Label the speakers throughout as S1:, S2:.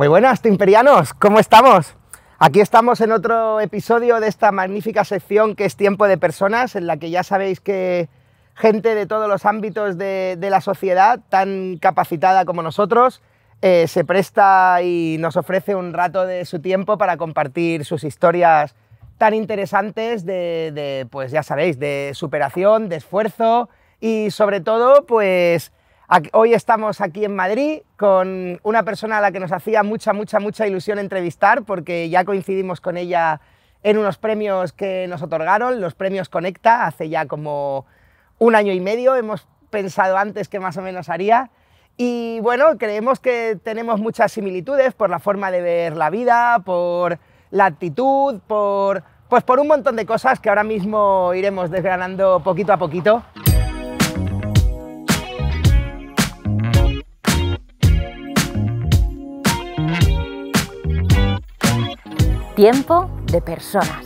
S1: Muy buenas, timperianos, ¿cómo estamos? Aquí estamos en otro episodio de esta magnífica sección que es Tiempo de Personas, en la que ya sabéis que gente de todos los ámbitos de, la sociedad, tan capacitada como nosotros, eh, se presta y nos ofrece un rato de su tiempo para compartir sus historias tan interesantes de pues ya sabéis, de superación, de esfuerzo y sobre todo, pues Hoy estamos aquí en Madrid con una persona a la que nos hacía mucha, mucha, mucha ilusión entrevistar porque ya coincidimos con ella en unos premios que nos otorgaron, los premios Conecta, hace ya como un año y medio, hemos pensado antes que más o menos haría. Y bueno, creemos que tenemos muchas similitudes por la forma de ver la vida, por la actitud, por, pues por un montón de cosas que ahora mismo iremos desgranando poquito a poquito.
S2: tiempo de personas.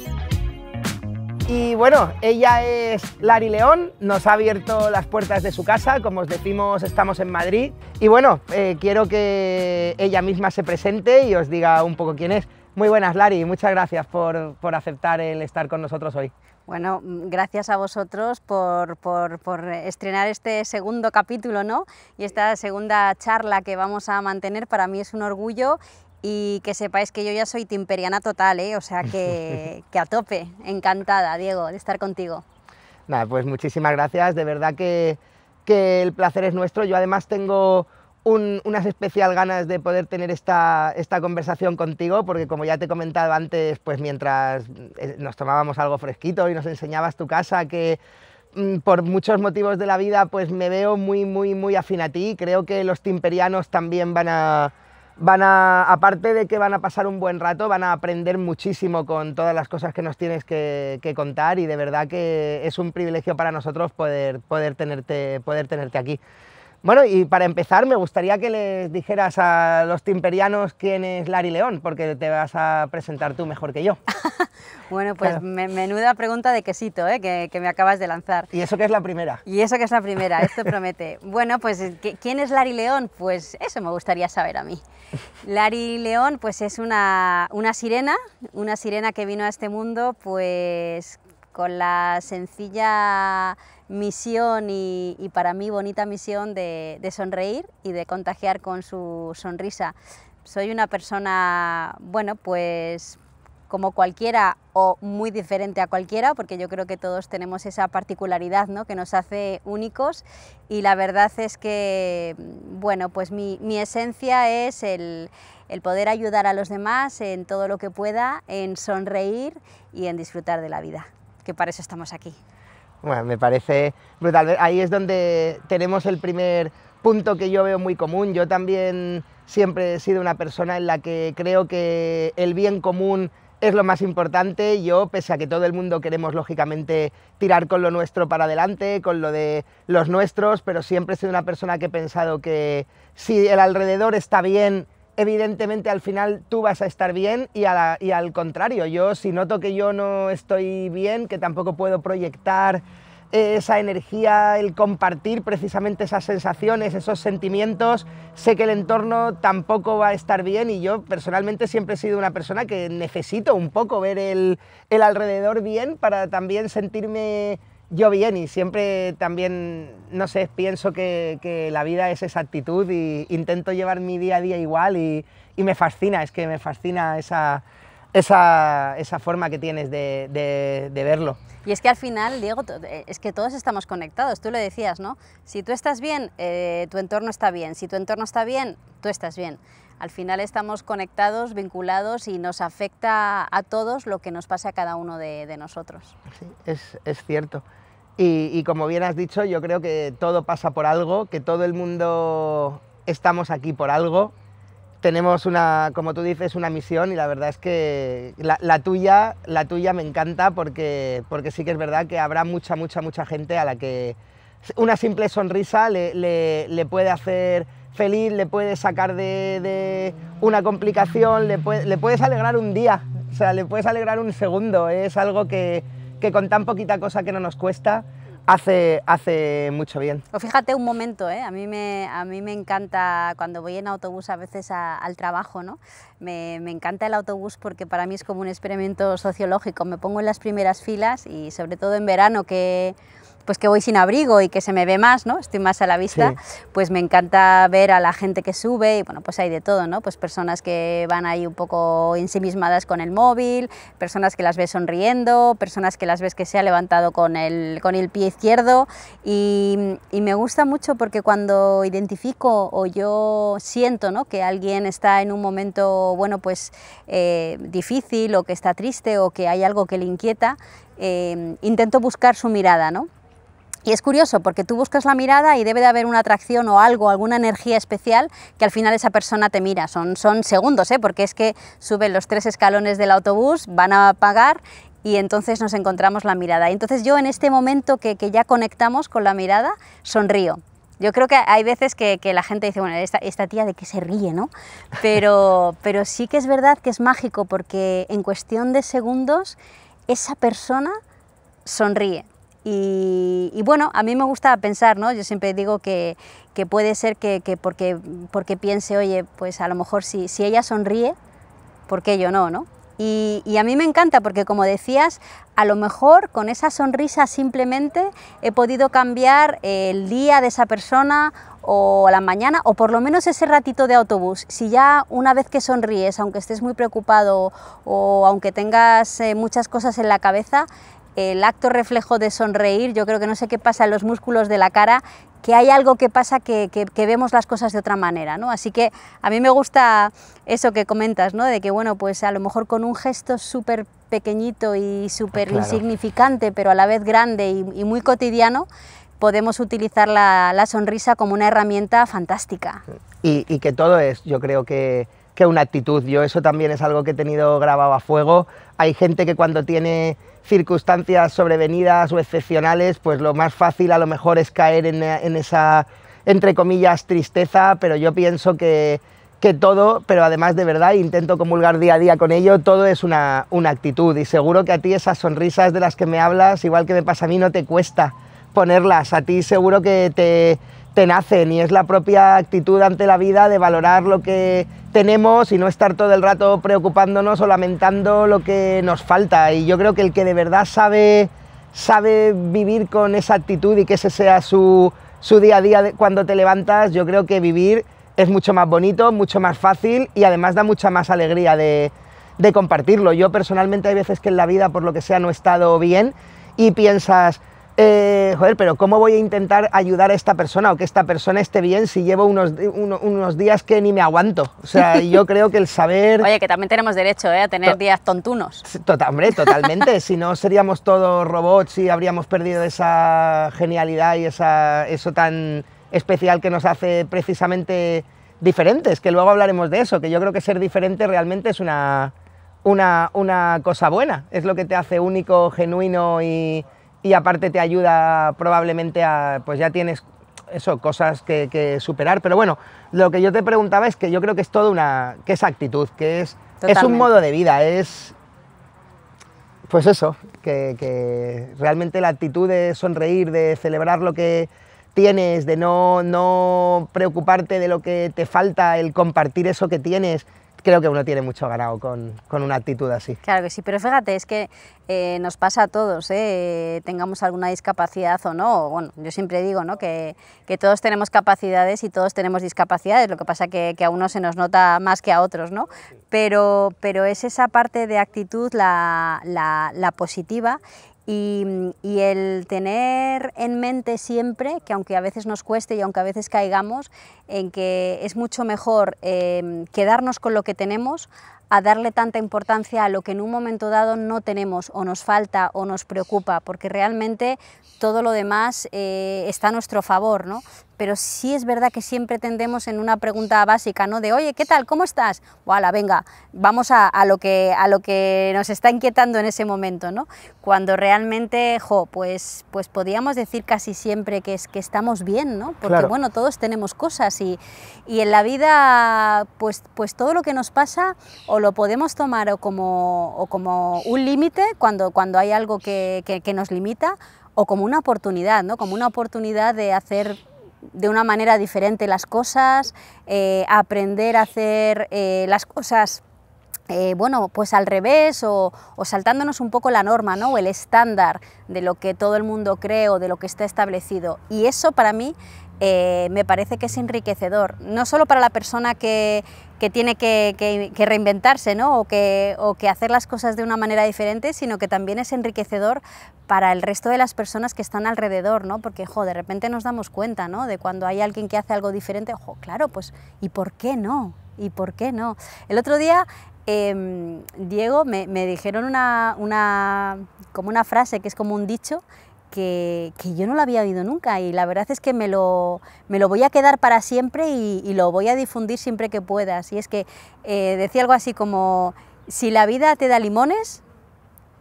S2: Y
S1: bueno, ella es Lari León, nos ha abierto las puertas de su casa, como os decimos, estamos en Madrid. Y bueno, eh, quiero que ella misma se presente y os diga un poco quién es. Muy buenas, Lari, muchas gracias por, por aceptar el estar con nosotros hoy.
S2: Bueno, gracias a vosotros por, por, por, estrenar este segundo capítulo ¿no? y esta segunda charla que vamos a mantener. Para mí es un orgullo y que sepáis que yo ya soy timperiana total, ¿eh? o sea que, a tope, encantada, Diego, de estar contigo.
S1: Nada, pues muchísimas gracias, de verdad que, el placer es nuestro. Yo además tengo unas especial ganas de poder tener esta, esta, conversación contigo, porque como ya te he comentado antes, pues mientras eh, nos tomábamos algo fresquito y nos enseñabas tu casa, que mm, por muchos motivos de la vida, pues me veo muy, muy, muy afín a ti. Creo que los timperianos también van a Van a, aparte de que van a pasar un buen rato, van a aprender muchísimo con todas las cosas que nos tienes que, contar y de verdad que es un privilegio para nosotros poder, poder, poder tenerte aquí. Bueno, y para empezar, me gustaría que les dijeras a los timperianos quién es Lari León, porque te vas a presentar tú mejor que yo.
S2: bueno, pues menuda pregunta de quesito ¿eh? que, me acabas de lanzar. Y
S1: eso que es la primera.
S2: Y eso que es la primera, esto promete. bueno, pues ¿quién es Lari León? Pues eso me gustaría saber a mí. Lari León pues es una, una sirena, una sirena que vino a este mundo pues con la sencilla misión y, para mí bonita misión de, sonreír y de contagiar con su sonrisa. Soy una persona, bueno, pues como cualquiera o muy diferente a cualquiera, porque yo creo que todos tenemos esa particularidad que nos hace únicos y la verdad es que, bueno, pues mi, esencia es el, el, poder ayudar a los demás en todo lo que pueda, en sonreír y en disfrutar de la vida, que para eso estamos aquí.
S1: Bueno, me parece brutal. Ahí es donde tenemos el primer punto que yo veo muy común. Yo también siempre he sido una persona en la que creo que el bien común es lo más importante. Yo, pese a que todo el mundo queremos, lógicamente, tirar con lo nuestro para adelante, con lo de los nuestros, pero siempre he sido una persona que he pensado que si el alrededor está bien, evidentemente al final tú vas a estar bien y, al contrario, yo si noto que yo no estoy bien, que tampoco puedo proyectar eh, esa energía, el compartir precisamente esas sensaciones, esos sentimientos, sé que el entorno tampoco va a estar bien y yo personalmente siempre he sido una persona que necesito un poco ver el, el alrededor bien para también sentirme yo bien y siempre también, no sé, pienso que, la vida es esa actitud y intento llevar mi día a día igual y, me fascina, es que me fascina esa, forma que tienes de, verlo.
S2: Y es que al final, Diego, eh, es que todos estamos conectados, tú lo decías, ¿no? Si tú estás bien, eh, tu entorno está bien, si tu entorno está bien, tú estás bien. Al final estamos conectados, vinculados y nos afecta a todos lo que nos pasa a cada uno de, nosotros. Sí,
S1: es, es cierto. Y, como bien has dicho, yo creo que todo pasa por algo, que todo el mundo estamos aquí por algo. Tenemos una, como tú dices, una misión y la verdad es que la, tuya, la tuya me encanta porque, porque sí que es verdad que habrá mucha, mucha, mucha gente a la que una simple sonrisa le, le, puede hacer feliz, le puede sacar de, de una complicación, le puedes alegrar un día, o sea, le puedes alegrar un segundo. Es algo que, que con tan poquita cosa que no nos cuesta, hace, hace mucho bien. Pues
S2: fíjate un momento, ¿eh? a, mí me, a mí me encanta cuando voy en autobús a veces al trabajo, ¿no? Me, me, encanta el autobús porque para mí es como un experimento sociológico, me pongo en las primeras filas y sobre todo en verano que pues que voy sin abrigo y que se me ve más, ¿no? Estoy más a la vista, pues me encanta ver a la gente que sube y bueno, pues hay de todo, ¿no? Pues personas que van ahí un poco ensimismadas con el móvil, personas que las ves sonriendo, personas que las ves que se ha levantado con el, con el pie izquierdo y, me gusta mucho porque cuando identifico o yo siento, ¿no? Que alguien está en un momento, bueno, pues eh, difícil o que está triste o que hay algo que le inquieta, eh, intento buscar su mirada, ¿no? Y es curioso porque tú buscas la mirada y debe de haber una atracción o algo, alguna energía especial que al final esa persona te mira. Son, son segundos, ¿eh? porque es que suben los tres escalones del autobús, van a apagar y entonces nos encontramos la mirada. Y entonces yo en este momento que, ya conectamos con la mirada, sonrío. Yo creo que hay veces que, la gente dice, bueno, esta, tía de qué se ríe, ¿no? Pero, pero sí que es verdad que es mágico porque en cuestión de segundos esa persona sonríe. Y, bueno, a mí me gusta pensar, ¿no? Yo siempre digo que, puede ser que, porque, porque piense, oye, pues a lo mejor si, ella sonríe, ¿por qué yo no, no? Y, a mí me encanta porque, como decías, a lo mejor con esa sonrisa simplemente he podido cambiar el día de esa persona o la mañana o por lo menos ese ratito de autobús. Si ya una vez que sonríes, aunque estés muy preocupado o aunque tengas eh, muchas cosas en la cabeza, el acto reflejo de sonreír, yo creo que no sé qué pasa en los músculos de la cara, que hay algo que pasa que, vemos las cosas de otra manera, ¿no? Así que a mí me gusta eso que comentas, ¿no? De que, bueno, pues a lo mejor con un gesto súper pequeñito y súper insignificante, pero a la vez grande y, muy cotidiano, podemos utilizar la, sonrisa como una herramienta fantástica.
S1: Y, que todo es, yo creo que, que una actitud. Yo eso también es algo que he tenido grabado a fuego. Hay gente que cuando tiene circunstancias sobrevenidas o excepcionales, pues lo más fácil a lo mejor es caer en, esa, entre comillas, tristeza, pero yo pienso que, que, todo, pero además de verdad, intento comulgar día a día con ello, todo es una, una actitud y seguro que a ti esas sonrisas de las que me hablas, igual que me pasa a mí, no te cuesta ponerlas, a ti seguro que te te nacen y es la propia actitud ante la vida de valorar lo que tenemos y no estar todo el rato preocupándonos o lamentando lo que nos falta. Y yo creo que el que de verdad sabe, sabe vivir con esa actitud y que ese sea su, día a día cuando te levantas, yo creo que vivir es mucho más bonito, mucho más fácil y además da mucha más alegría de, de compartirlo. Yo personalmente hay veces que en la vida por lo que sea no he estado bien y piensas, eh, joder, pero ¿cómo voy a intentar ayudar a esta persona o que esta persona esté bien si llevo unos, unos días que ni me aguanto? O sea, yo creo que el
S2: saber... Oye, que también tenemos derecho ¿eh? a tener días tontunos.
S1: Total, hombre, totalmente. si no, seríamos todos robots y habríamos perdido esa genialidad y esa, eso tan especial que nos hace precisamente diferentes, que luego hablaremos de eso, que yo creo que ser diferente realmente es una, una, una cosa buena, es lo que te hace único, genuino y y aparte te ayuda probablemente a, pues ya tienes eso, cosas que, superar, pero bueno, lo que yo te preguntaba es que yo creo que es toda una, que es actitud, que es, es un modo de vida, es, pues eso, que, realmente la actitud de sonreír, de celebrar lo que tienes, de no, no preocuparte de lo que te falta, el compartir eso que tienes, creo que uno tiene mucho ganado con, una actitud así.
S2: Claro que sí, pero fíjate, es que eh, nos pasa a todos, eh, tengamos alguna discapacidad o no, bueno, yo siempre digo ¿no? que, que, todos tenemos capacidades y todos tenemos discapacidades, lo que pasa que, que a uno se nos nota más que a otros, ¿no? Pero, pero es esa parte de actitud la, la positiva y, el tener en mente siempre, que aunque a veces nos cueste y aunque a veces caigamos, en que es mucho mejor em, quedarnos con lo que tenemos a darle tanta importancia a lo que en un momento dado no tenemos o nos falta o nos preocupa, porque realmente todo lo demás eh, está a nuestro favor, ¿no? pero sí es verdad que siempre tendemos en una pregunta básica, ¿no? De, oye, ¿qué tal? ¿Cómo estás? Wala, venga, vamos a, lo que, a lo que nos está inquietando en ese momento, ¿no? Cuando realmente, jo, pues, pues podríamos decir casi siempre que, es, que estamos bien, ¿no? Porque, bueno, todos tenemos cosas y, en la vida, pues, pues todo lo que nos pasa o lo podemos tomar o como, como un límite cuando, cuando hay algo que, que nos limita o como una oportunidad, ¿no? Como una oportunidad de hacer de una manera diferente las cosas, eh, aprender a hacer eh, las cosas eh, bueno, pues al revés o, o, saltándonos un poco la norma, ¿no? O el estándar de lo que todo el mundo cree o de lo que está establecido. Y eso para mí me parece que es enriquecedor, no solo para la persona que, que tiene que, reinventarse o, que, hacer las cosas de una manera diferente, sino que también es enriquecedor para el resto de las personas que están alrededor, ¿no? porque jo, de repente nos damos cuenta ¿no? de cuando hay alguien que hace algo diferente, ojo, claro, pues ¿y por qué no? ¿Y por qué no? El otro día em, Diego, me, dijeron una, como una frase que es como un dicho que, yo no lo había oído nunca y la verdad es que me lo, me lo voy a quedar para siempre y, lo voy a difundir siempre que pueda. Y es que eh, decía algo así como, si la vida te da limones,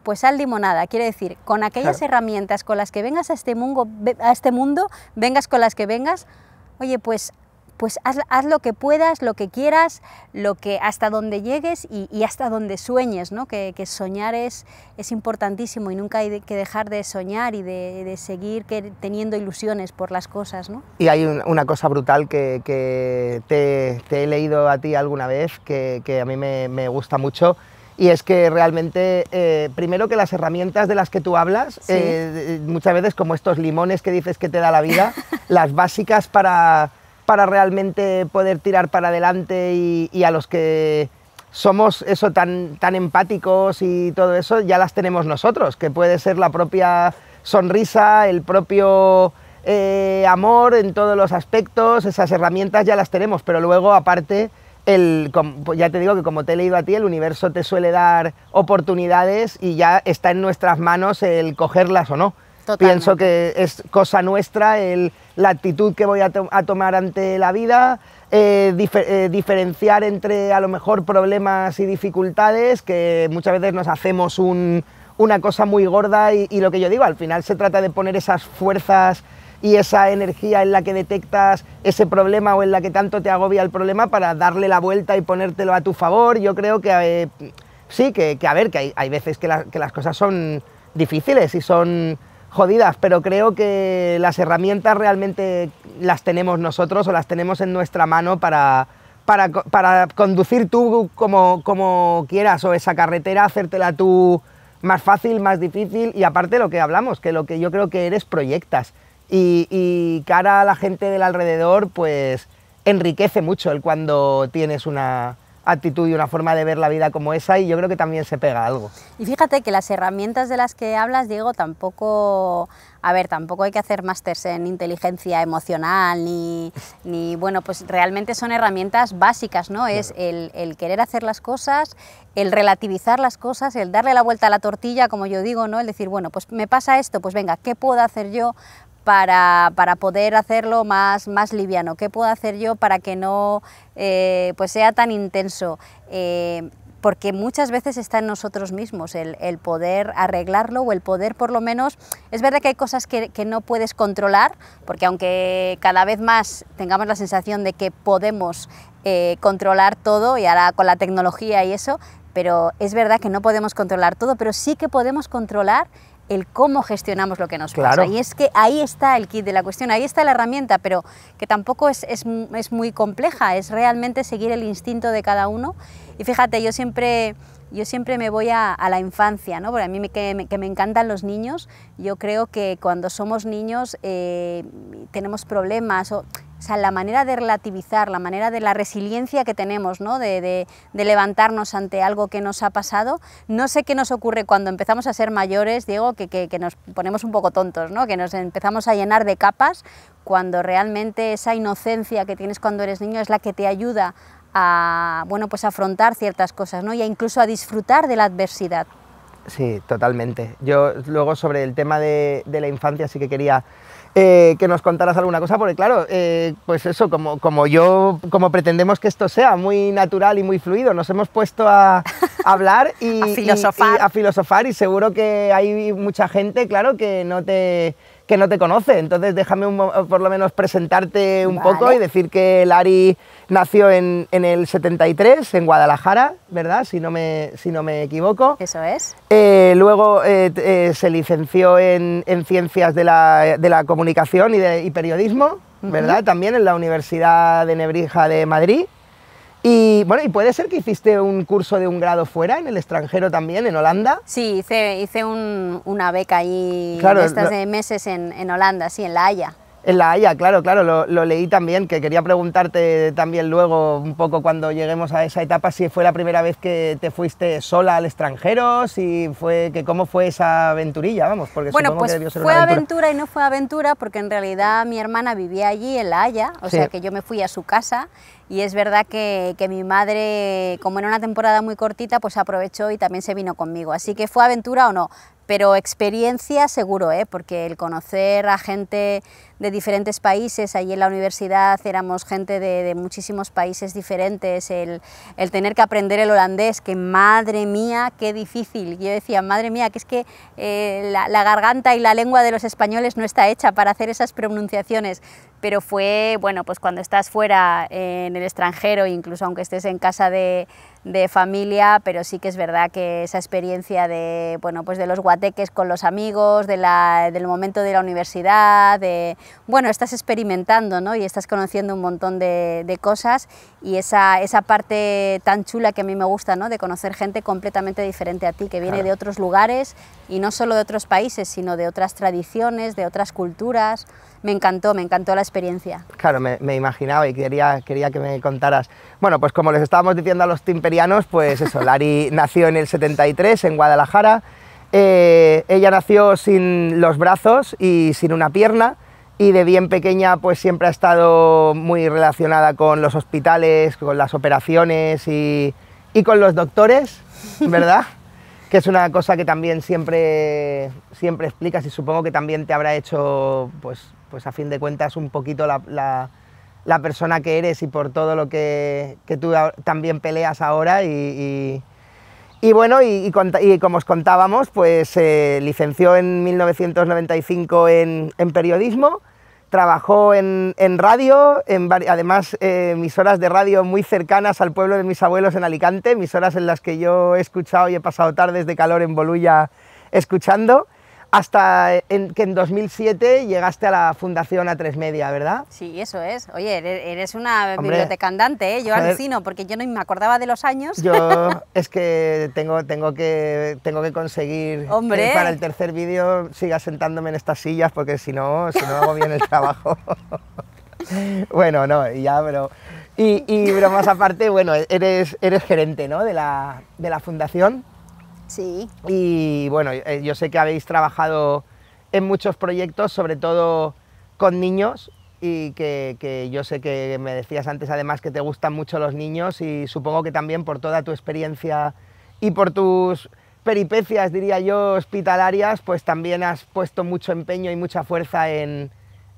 S2: pues sal limonada. Quiere decir, con aquellas herramientas con las que vengas a este, mundo, a este mundo, vengas con las que vengas, oye, pues pues haz, lo que puedas, lo que quieras, lo que, hasta donde llegues y, hasta donde sueñes, ¿no? que, soñar es, es, importantísimo y nunca hay que dejar de soñar y de, seguir que, teniendo ilusiones por las cosas. ¿no?
S1: Y hay una cosa brutal que, te, he leído a ti alguna vez, que, a mí me, gusta mucho, y es que realmente, eh, primero que las herramientas de las que tú hablas, eh, muchas veces como estos limones que dices que te da la vida, las básicas para para realmente poder tirar para adelante y, a los que somos eso tan, tan empáticos y todo eso, ya las tenemos nosotros, que puede ser la propia sonrisa, el propio eh, amor en todos los aspectos, esas herramientas ya las tenemos, pero luego aparte, el, pues ya te digo que como te he leído a ti, el universo te suele dar oportunidades y ya está en nuestras manos el cogerlas o no. Pienso que es cosa nuestra el, la actitud que voy a, tomar ante la vida, eh, eh, diferenciar entre a lo mejor problemas y dificultades, que muchas veces nos hacemos una cosa muy gorda y, lo que yo digo, al final se trata de poner esas fuerzas y esa energía en la que detectas ese problema o en la que tanto te agobia el problema para darle la vuelta y ponértelo a tu favor. Yo creo que eh, sí, que, a ver, que hay, hay veces que, que las cosas son difíciles y son jodidas, pero creo que las herramientas realmente las tenemos nosotros o las tenemos en nuestra mano para, para, conducir tú como, como quieras o esa carretera, hacértela tú más fácil, más difícil y aparte lo que hablamos, que lo que yo creo que eres proyectas y, y cara a la gente del alrededor pues enriquece mucho el cuando tienes una, actitud y una forma de ver la vida como esa y yo creo que también se pega algo.
S2: Y fíjate que las herramientas de las que hablas, Diego, tampoco, a ver, tampoco hay que hacer másteres en inteligencia emocional ni, ni, bueno, pues realmente son herramientas básicas, ¿no? Es el, el, querer hacer las cosas, el relativizar las cosas, el darle la vuelta a la tortilla, como yo digo, ¿no? El decir, bueno, pues me pasa esto, pues venga, ¿qué puedo hacer yo para, poder hacerlo más, más liviano. ¿Qué puedo hacer yo para que no eh, pues sea tan intenso? Eh, porque muchas veces está en nosotros mismos el, poder arreglarlo o el poder por lo menos, es verdad que hay cosas que, no puedes controlar, porque aunque cada vez más tengamos la sensación de que podemos eh, controlar todo y ahora con la tecnología y eso, pero es verdad que no podemos controlar todo, pero sí que podemos controlar el cómo gestionamos lo que nos pasa. Y es que ahí está el kit de la cuestión, ahí está la herramienta, pero que tampoco es, muy compleja, es realmente seguir el instinto de cada uno. Y fíjate, yo siempre, yo siempre me voy a, la infancia, ¿no? porque a mí me, que, me, encantan los niños, yo creo que cuando somos niños eh, tenemos problemas, o o sea, la manera de relativizar, la manera de la resiliencia que tenemos, ¿no? de, levantarnos ante algo que nos ha pasado. No sé qué nos ocurre cuando empezamos a ser mayores, Diego, que, nos ponemos un poco tontos, ¿no? que nos empezamos a llenar de capas cuando realmente esa inocencia que tienes cuando eres niño es la que te ayuda a bueno pues afrontar ciertas cosas ¿no? y a incluso a disfrutar de la adversidad.
S1: Sí, totalmente. Yo luego sobre el tema de, de la infancia sí que quería eh, que nos contaras alguna cosa, porque claro, eh, pues eso, como, como yo, como pretendemos que esto sea muy natural y muy fluido, nos hemos puesto a, hablar y a filosofar y seguro que hay mucha gente, claro, que no te que no te conoce. Entonces déjame por lo menos presentarte un poco y decir que Lari nació en, el 73, en Guadalajara, ¿verdad? Si no me, si no me equivoco. Eso es. Eh, luego eh, eh, se licenció en, Ciencias de la, Comunicación y, de, Periodismo, ¿verdad? También en la Universidad de Nebrija de Madrid. Y bueno, y puede ser que hiciste un curso de un grado fuera, en el extranjero también, en Holanda.
S2: Sí, hice, hice una beca ahí estas de meses en, en Holanda, sí, en La Haya.
S1: En La Haya, claro, claro, lo, leí también, que quería preguntarte también luego, un poco cuando lleguemos a esa etapa, si fue la primera vez que te fuiste sola al extranjero, si fue, que cómo fue esa aventurilla, vamos, porque bueno, supongo que pues debió ser fue una aventura.
S2: aventura. y no fue aventura, porque en realidad mi hermana vivía allí, en La Haya, o sea que yo me fui a su casa, y es verdad que, mi madre, como en una temporada muy cortita, pues aprovechó y también se vino conmigo, así que fue aventura o no, pero experiencia seguro, ¿eh? porque el conocer a gente de diferentes países. Allí en la universidad éramos gente de, muchísimos países diferentes. El, tener que aprender el holandés, que madre mía, qué difícil. Yo decía, madre mía, que es que eh, la, garganta y la lengua de los españoles no está hecha para hacer esas pronunciaciones pero fue, bueno, pues cuando estás fuera en el extranjero, incluso aunque estés en casa de, de, familia, pero sí que es verdad que esa experiencia de, bueno, pues de los guateques con los amigos, de la, del momento de la universidad, de, bueno, estás experimentando ¿no? y estás conociendo un montón de, cosas y esa, parte tan chula que a mí me gusta, de conocer gente completamente diferente a ti, que viene de otros lugares y no solo de otros países, sino de otras tradiciones, de otras culturas. Me encantó, me encantó la experiencia.
S1: Claro, me, me imaginaba y quería, quería que me contaras. Bueno, pues como les estábamos diciendo a los timperianos, pues eso, Lari nació en el 73 en Guadalajara. Eh, ella nació sin los brazos y sin una pierna y de bien pequeña pues siempre ha estado muy relacionada con los hospitales, con las operaciones y, y con los doctores, ¿verdad? que es una cosa que también siempre, siempre explicas y supongo que también te habrá hecho, pues, pues a fin de cuentas, un poquito la, la, persona que eres y por todo lo que, que tú también peleas ahora y, y bueno, y, como os contábamos, pues se licenció en 1995 en, en periodismo trabajó en, radio, en, además mis eh, emisoras de radio muy cercanas al pueblo de mis abuelos en Alicante, mis horas en las que yo he escuchado y he pasado tardes de calor en Bolulla escuchando hasta eh, que en 2007 llegaste a la Fundación a tres Media, ¿verdad?
S2: Sí, eso es. Oye, eres una biblioteca andante, ¿eh? yo alucino, porque yo no me acordaba de los años. Yo
S1: es que tengo, tengo, que, tengo que conseguir que para el tercer vídeo siga sentándome en estas sillas, porque si no, si no hago bien el trabajo. bueno, no, ya, pero... Y, y bromas aparte, bueno, eres, eres gerente, ¿no?, de la, de la Fundación. Sí. Y bueno, eh, yo sé que habéis trabajado en muchos proyectos, sobre todo con niños, y que, yo sé que me decías antes además que te gustan mucho los niños y supongo que también por toda tu experiencia y por tus peripecias, diría yo, hospitalarias, pues también has puesto mucho empeño y mucha fuerza en,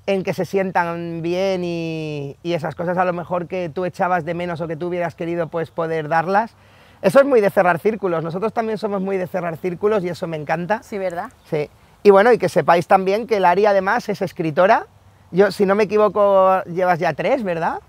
S1: que se sientan bien y, y, esas cosas a lo mejor que tú echabas de menos o que tú hubieras querido pues poder darlas, eso es muy de cerrar círculos. Nosotros también somos muy de cerrar círculos y eso me encanta. Sí, ¿verdad? Sí. Y bueno, y que sepáis también que Lari además es escritora. Yo, si no me equivoco, llevas
S2: ya tres, ¿verdad?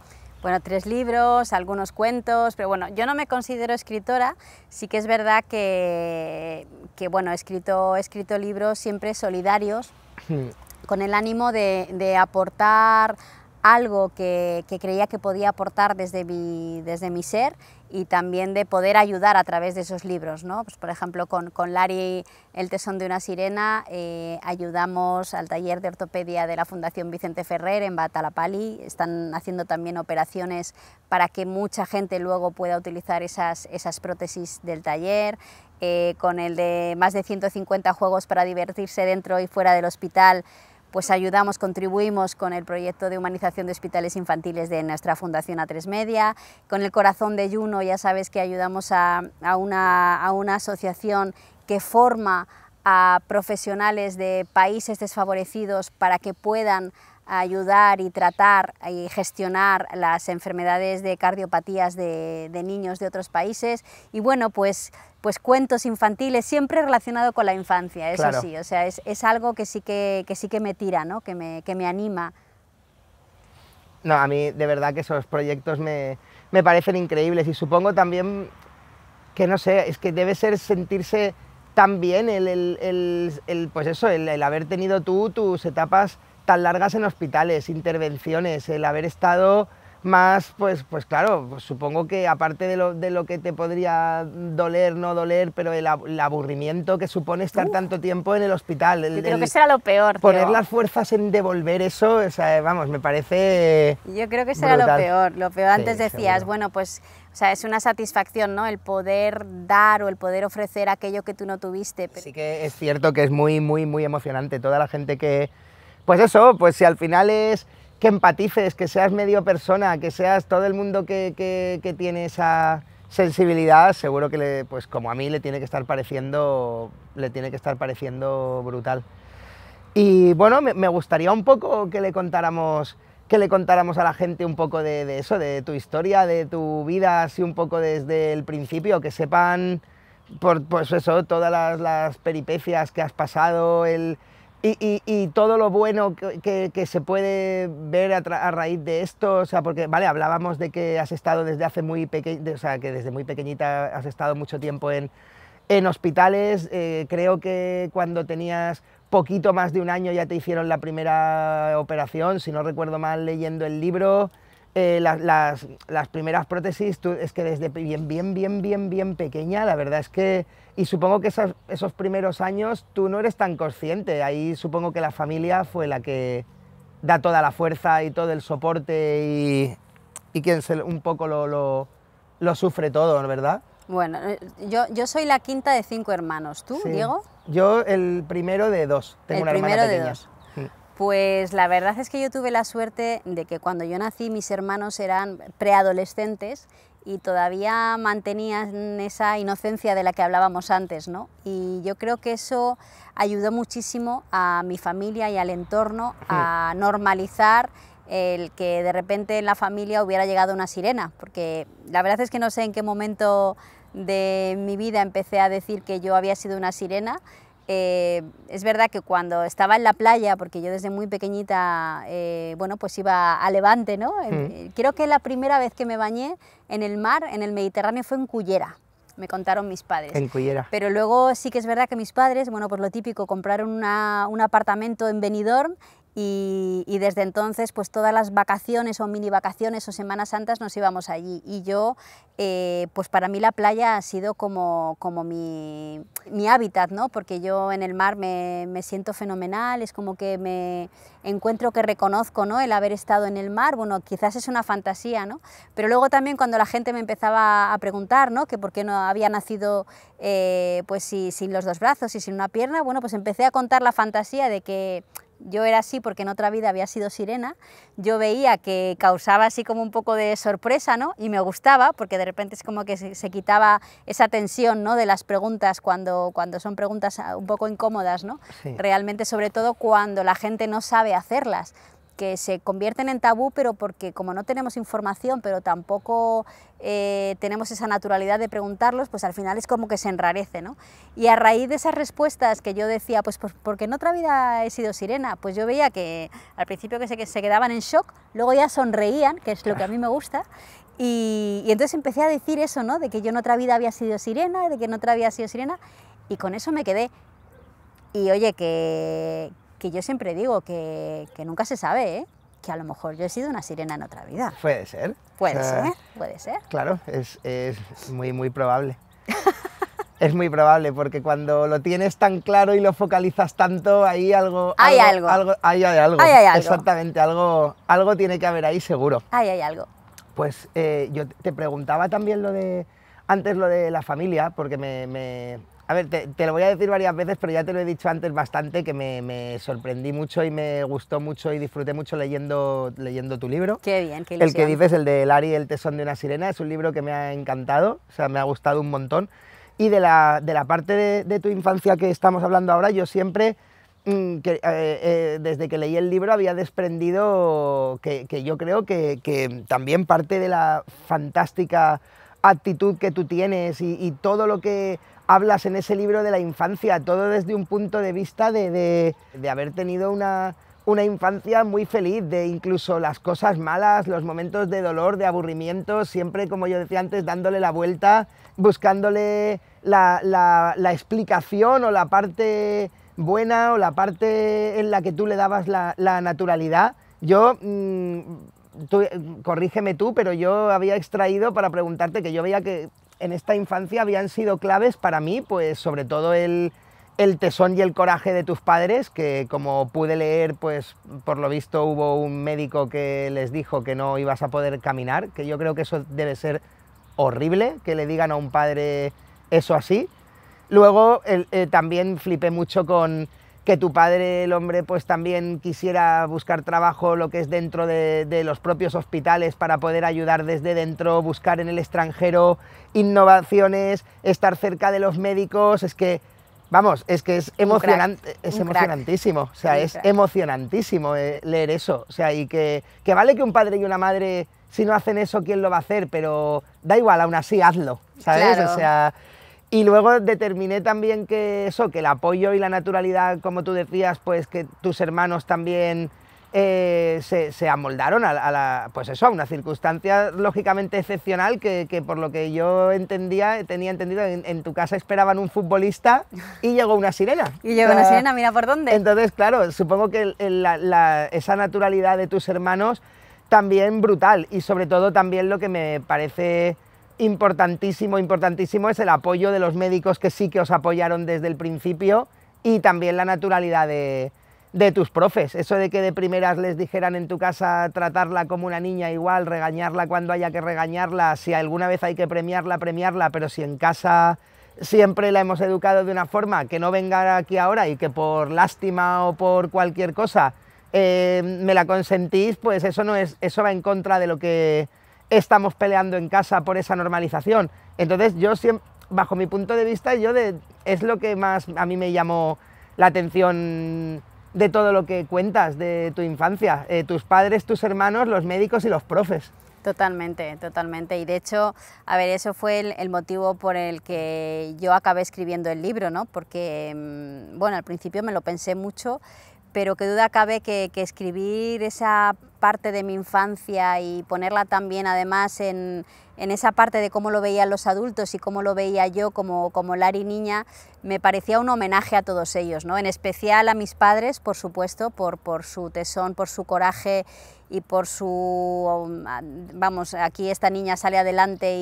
S2: Bueno, tres libros, algunos cuentos, pero bueno, yo no me considero escritora. Sí que es verdad que, que bueno, he escrito, escrito libros siempre solidarios, hmm. con el ánimo de, de aportar algo que, que, creía que podía aportar desde mi, desde mi ser y también de poder ayudar a través de esos libros. ¿no? Pues por ejemplo, con, con, Lari, El tesón de una sirena, eh, ayudamos al taller de ortopedia de la Fundación Vicente Ferrer en Batalapali. Están haciendo también operaciones para que mucha gente luego pueda utilizar esas, esas prótesis del taller. Eh, con el de más de 150 juegos para divertirse dentro y fuera del hospital, pues ayudamos, contribuimos con el proyecto de humanización de hospitales infantiles de nuestra Fundación A3 Media, con el Corazón de Yuno, ya sabes que ayudamos a, a, una, a una asociación que forma a profesionales de países desfavorecidos para que puedan ayudar y tratar y gestionar las enfermedades de cardiopatías de, niños de otros países y bueno, pues, pues cuentos infantiles, siempre relacionado con la infancia, eso sí, o sea, es, algo que sí que, sí que me tira, ¿no? que, me, que me anima.
S1: No, a mí de verdad que esos proyectos me, parecen increíbles y supongo también que no sé, es que debe ser sentirse tan bien el pues eso, el, haber tenido tú tus etapas tan largas en hospitales, intervenciones, el haber estado más, pues, pues claro, pues supongo que aparte de lo, de lo, que te podría doler, no doler, pero el, aburrimiento que supone estar tanto tiempo en el hospital. yo creo que será
S2: lo peor. Poner las
S1: fuerzas en devolver eso, vamos, me parece.
S2: Yo creo que será lo peor. Lo peor antes decías, bueno, pues o sea, es una satisfacción, ¿no? El poder dar o el poder ofrecer aquello que tú no tuviste. Sí que
S1: es cierto que es muy, muy, muy emocionante. Toda la gente que, pues eso, pues si al final es que empatices, que seas medio persona, que seas todo el mundo que, tiene esa sensibilidad, seguro que le, pues como a mí le tiene que estar pareciendo, le tiene que estar pareciendo brutal. Y bueno, me, gustaría un poco que le contáramos que le contáramos a la gente un poco de, eso, de tu historia, de tu vida, así un poco desde el principio, que sepan, por, pues eso, todas las, las peripecias que has pasado, el, y, todo lo bueno que, se puede ver a, raíz de esto, o sea, porque, vale, hablábamos de que has estado desde hace muy sea, que desde muy pequeñita has estado mucho tiempo en, en hospitales, eh, creo que cuando tenías poquito más de un año ya te hicieron la primera operación, si no recuerdo mal leyendo el libro, eh, las, primeras prótesis, es que desde bien, bien, bien, bien, bien pequeña, la verdad es que y supongo que esos, esos primeros años tú no eres tan consciente, ahí supongo que la familia fue la que da toda la fuerza y todo el soporte y, y quien se, un poco lo, lo, sufre todo, ¿verdad?
S2: Bueno, eh, yo, yo soy la quinta de cinco hermanos. ¿Tú, Diego?
S1: Yo el primero de dos. Tengo el una primero hermana pequeña. de dos.
S2: Pues la verdad es que yo tuve la suerte de que cuando yo nací mis hermanos eran preadolescentes y todavía mantenían esa inocencia de la que hablábamos antes, ¿no? Y yo creo que eso ayudó muchísimo a mi familia y al entorno a normalizar el que de repente en la familia hubiera llegado una sirena, porque la verdad es que no sé en qué momento de mi vida empecé a decir que yo había sido una sirena, eh, es verdad que cuando estaba en la playa, porque yo desde muy pequeñita, eh, bueno, pues iba a Levante, ¿no? Eh, mm. Creo que la primera vez que me bañé en el mar, en el Mediterráneo, fue en Cullera me contaron mis padres. En Cullera. Pero luego sí que es verdad que mis padres, bueno, pues lo típico, compraron un apartamento en Benidorm y, desde entonces pues todas las vacaciones o mini vacaciones o Semanas Santas nos íbamos allí y yo eh, pues para mí la playa ha sido como, como mi, hábitat, ¿no? porque yo en el mar me, siento fenomenal, es como que me encuentro que reconozco ¿no? el haber estado en el mar, bueno quizás es una fantasía, ¿no? pero luego también cuando la gente me empezaba a preguntar ¿no? que por qué no había nacido eh, pues sin los dos brazos y sin una pierna, bueno pues empecé a contar la fantasía de que yo era así porque en otra vida había sido sirena. Yo veía que causaba así como un poco de sorpresa, ¿no? Y me gustaba porque de repente es como que se, quitaba esa tensión, ¿no? De las preguntas cuando, son preguntas ah, un poco incómodas, ¿no? Realmente, sobre todo cuando la gente no sabe hacerlas que se convierten en tabú, pero porque como no tenemos información, pero tampoco eh, tenemos esa naturalidad de preguntarlos, pues al final es como que se enrarece. ¿no? Y a raíz de esas respuestas que yo decía, pues, pues porque en otra vida he sido sirena, pues yo veía que al principio que se, que se quedaban en shock, luego ya sonreían, que es lo que a mí me gusta, y, entonces empecé a decir eso, ¿no? De que yo en otra vida había sido sirena, de que en otra vida había sido sirena, y con eso me quedé. Y oye, que, que yo siempre digo que, nunca se sabe, ¿eh? que a lo mejor yo he sido una sirena en otra
S1: vida. Puede ser. Puede ser, puede ser. Claro, es, muy, muy probable. es muy probable, porque cuando lo tienes tan claro y lo focalizas tanto, ahí algo... Hay algo. hay algo. hay algo. Exactamente, algo, algo tiene que haber ahí seguro. Ahí hay algo. Pues eh, yo te preguntaba también lo de... Antes lo de la familia, porque me a ver, te, lo voy a decir varias veces, pero ya te lo he dicho antes bastante, que me, sorprendí mucho y me gustó mucho y disfruté mucho leyendo, leyendo tu libro. Qué
S2: bien, qué ilusión. El que dices, el
S1: de Lari, El tesón de una sirena, es un libro que me ha encantado, o sea, me ha gustado un montón. Y de la, de la parte de, tu infancia que estamos hablando ahora, yo siempre, mm, eh, eh, desde que leí el libro, había desprendido que, yo creo que, también parte de la fantástica actitud que tú tienes y, todo lo que hablas en ese libro de la infancia, todo desde un punto de vista de, haber tenido una, infancia muy feliz, de incluso las cosas malas, los momentos de dolor, de aburrimiento, siempre, como yo decía antes, dándole la vuelta, buscándole la, explicación o la parte buena o la parte en la que tú le dabas la, naturalidad. Yo, mm, eh, corrígeme tú, pero yo había extraído para preguntarte que yo veía que en esta infancia habían sido claves para mí, pues sobre todo el, tesón y el coraje de tus padres, que como pude leer, pues por lo visto hubo un médico que les dijo que no ibas a poder caminar, que yo creo que eso debe ser horrible, que le digan a un padre eso así. Luego eh, también flipé mucho con que tu padre, el hombre, pues también quisiera buscar trabajo, lo que es dentro de, los propios hospitales para poder ayudar desde dentro, buscar en el extranjero innovaciones, estar cerca de los médicos, es que... Vamos, es que es, emocionante, es emocionantísimo, o sea, es emocionantísimo eh, leer eso, o sea, y que, vale que un padre y una madre, si no hacen eso, ¿quién lo va a hacer? Pero da igual, aún así, hazlo, ¿sabes? O sea, y luego determiné también que eso, que el apoyo y la naturalidad, como tú decías, pues que tus hermanos también eh, se, amoldaron a, la, pues eso, una circunstancia lógicamente excepcional que, por lo que yo entendía, tenía entendido, en, tu casa esperaban un futbolista y llegó una sirena. y llegó una sirena,
S2: mira por dónde.
S1: Entonces, claro, supongo que esa naturalidad de tus hermanos también brutal y sobre todo también lo que me parece importantísimo, importantísimo es el apoyo de los médicos que sí que os apoyaron desde el principio y también la naturalidad de, tus profes. Eso de que de primeras les dijeran en tu casa tratarla como una niña igual, regañarla cuando haya que regañarla, si alguna vez hay que premiarla, premiarla, pero si en casa siempre la hemos educado de una forma que no venga aquí ahora y que por lástima o por cualquier cosa eh, me la consentís, pues eso no es, eso va en contra de lo que estamos peleando en casa por esa normalización. Entonces yo siempre, bajo mi punto de vista, yo es lo que más a mí me llamó la atención de todo lo que cuentas de tu infancia, eh, tus padres, tus hermanos, los médicos y los profes.
S2: Totalmente, totalmente. Y de hecho, a ver, eso fue el, motivo por el que yo acabé escribiendo el libro, ¿no? Porque, mm, bueno, al principio me lo pensé mucho, pero qué duda cabe que escribir esa parte de mi infancia y ponerla también además en, esa parte de cómo lo veían los adultos y cómo lo veía yo como, como Lari niña, me parecía un homenaje a todos ellos, ¿no? en especial a mis padres, por supuesto, por, por su tesón, por su coraje y por su, um, vamos, aquí esta niña sale adelante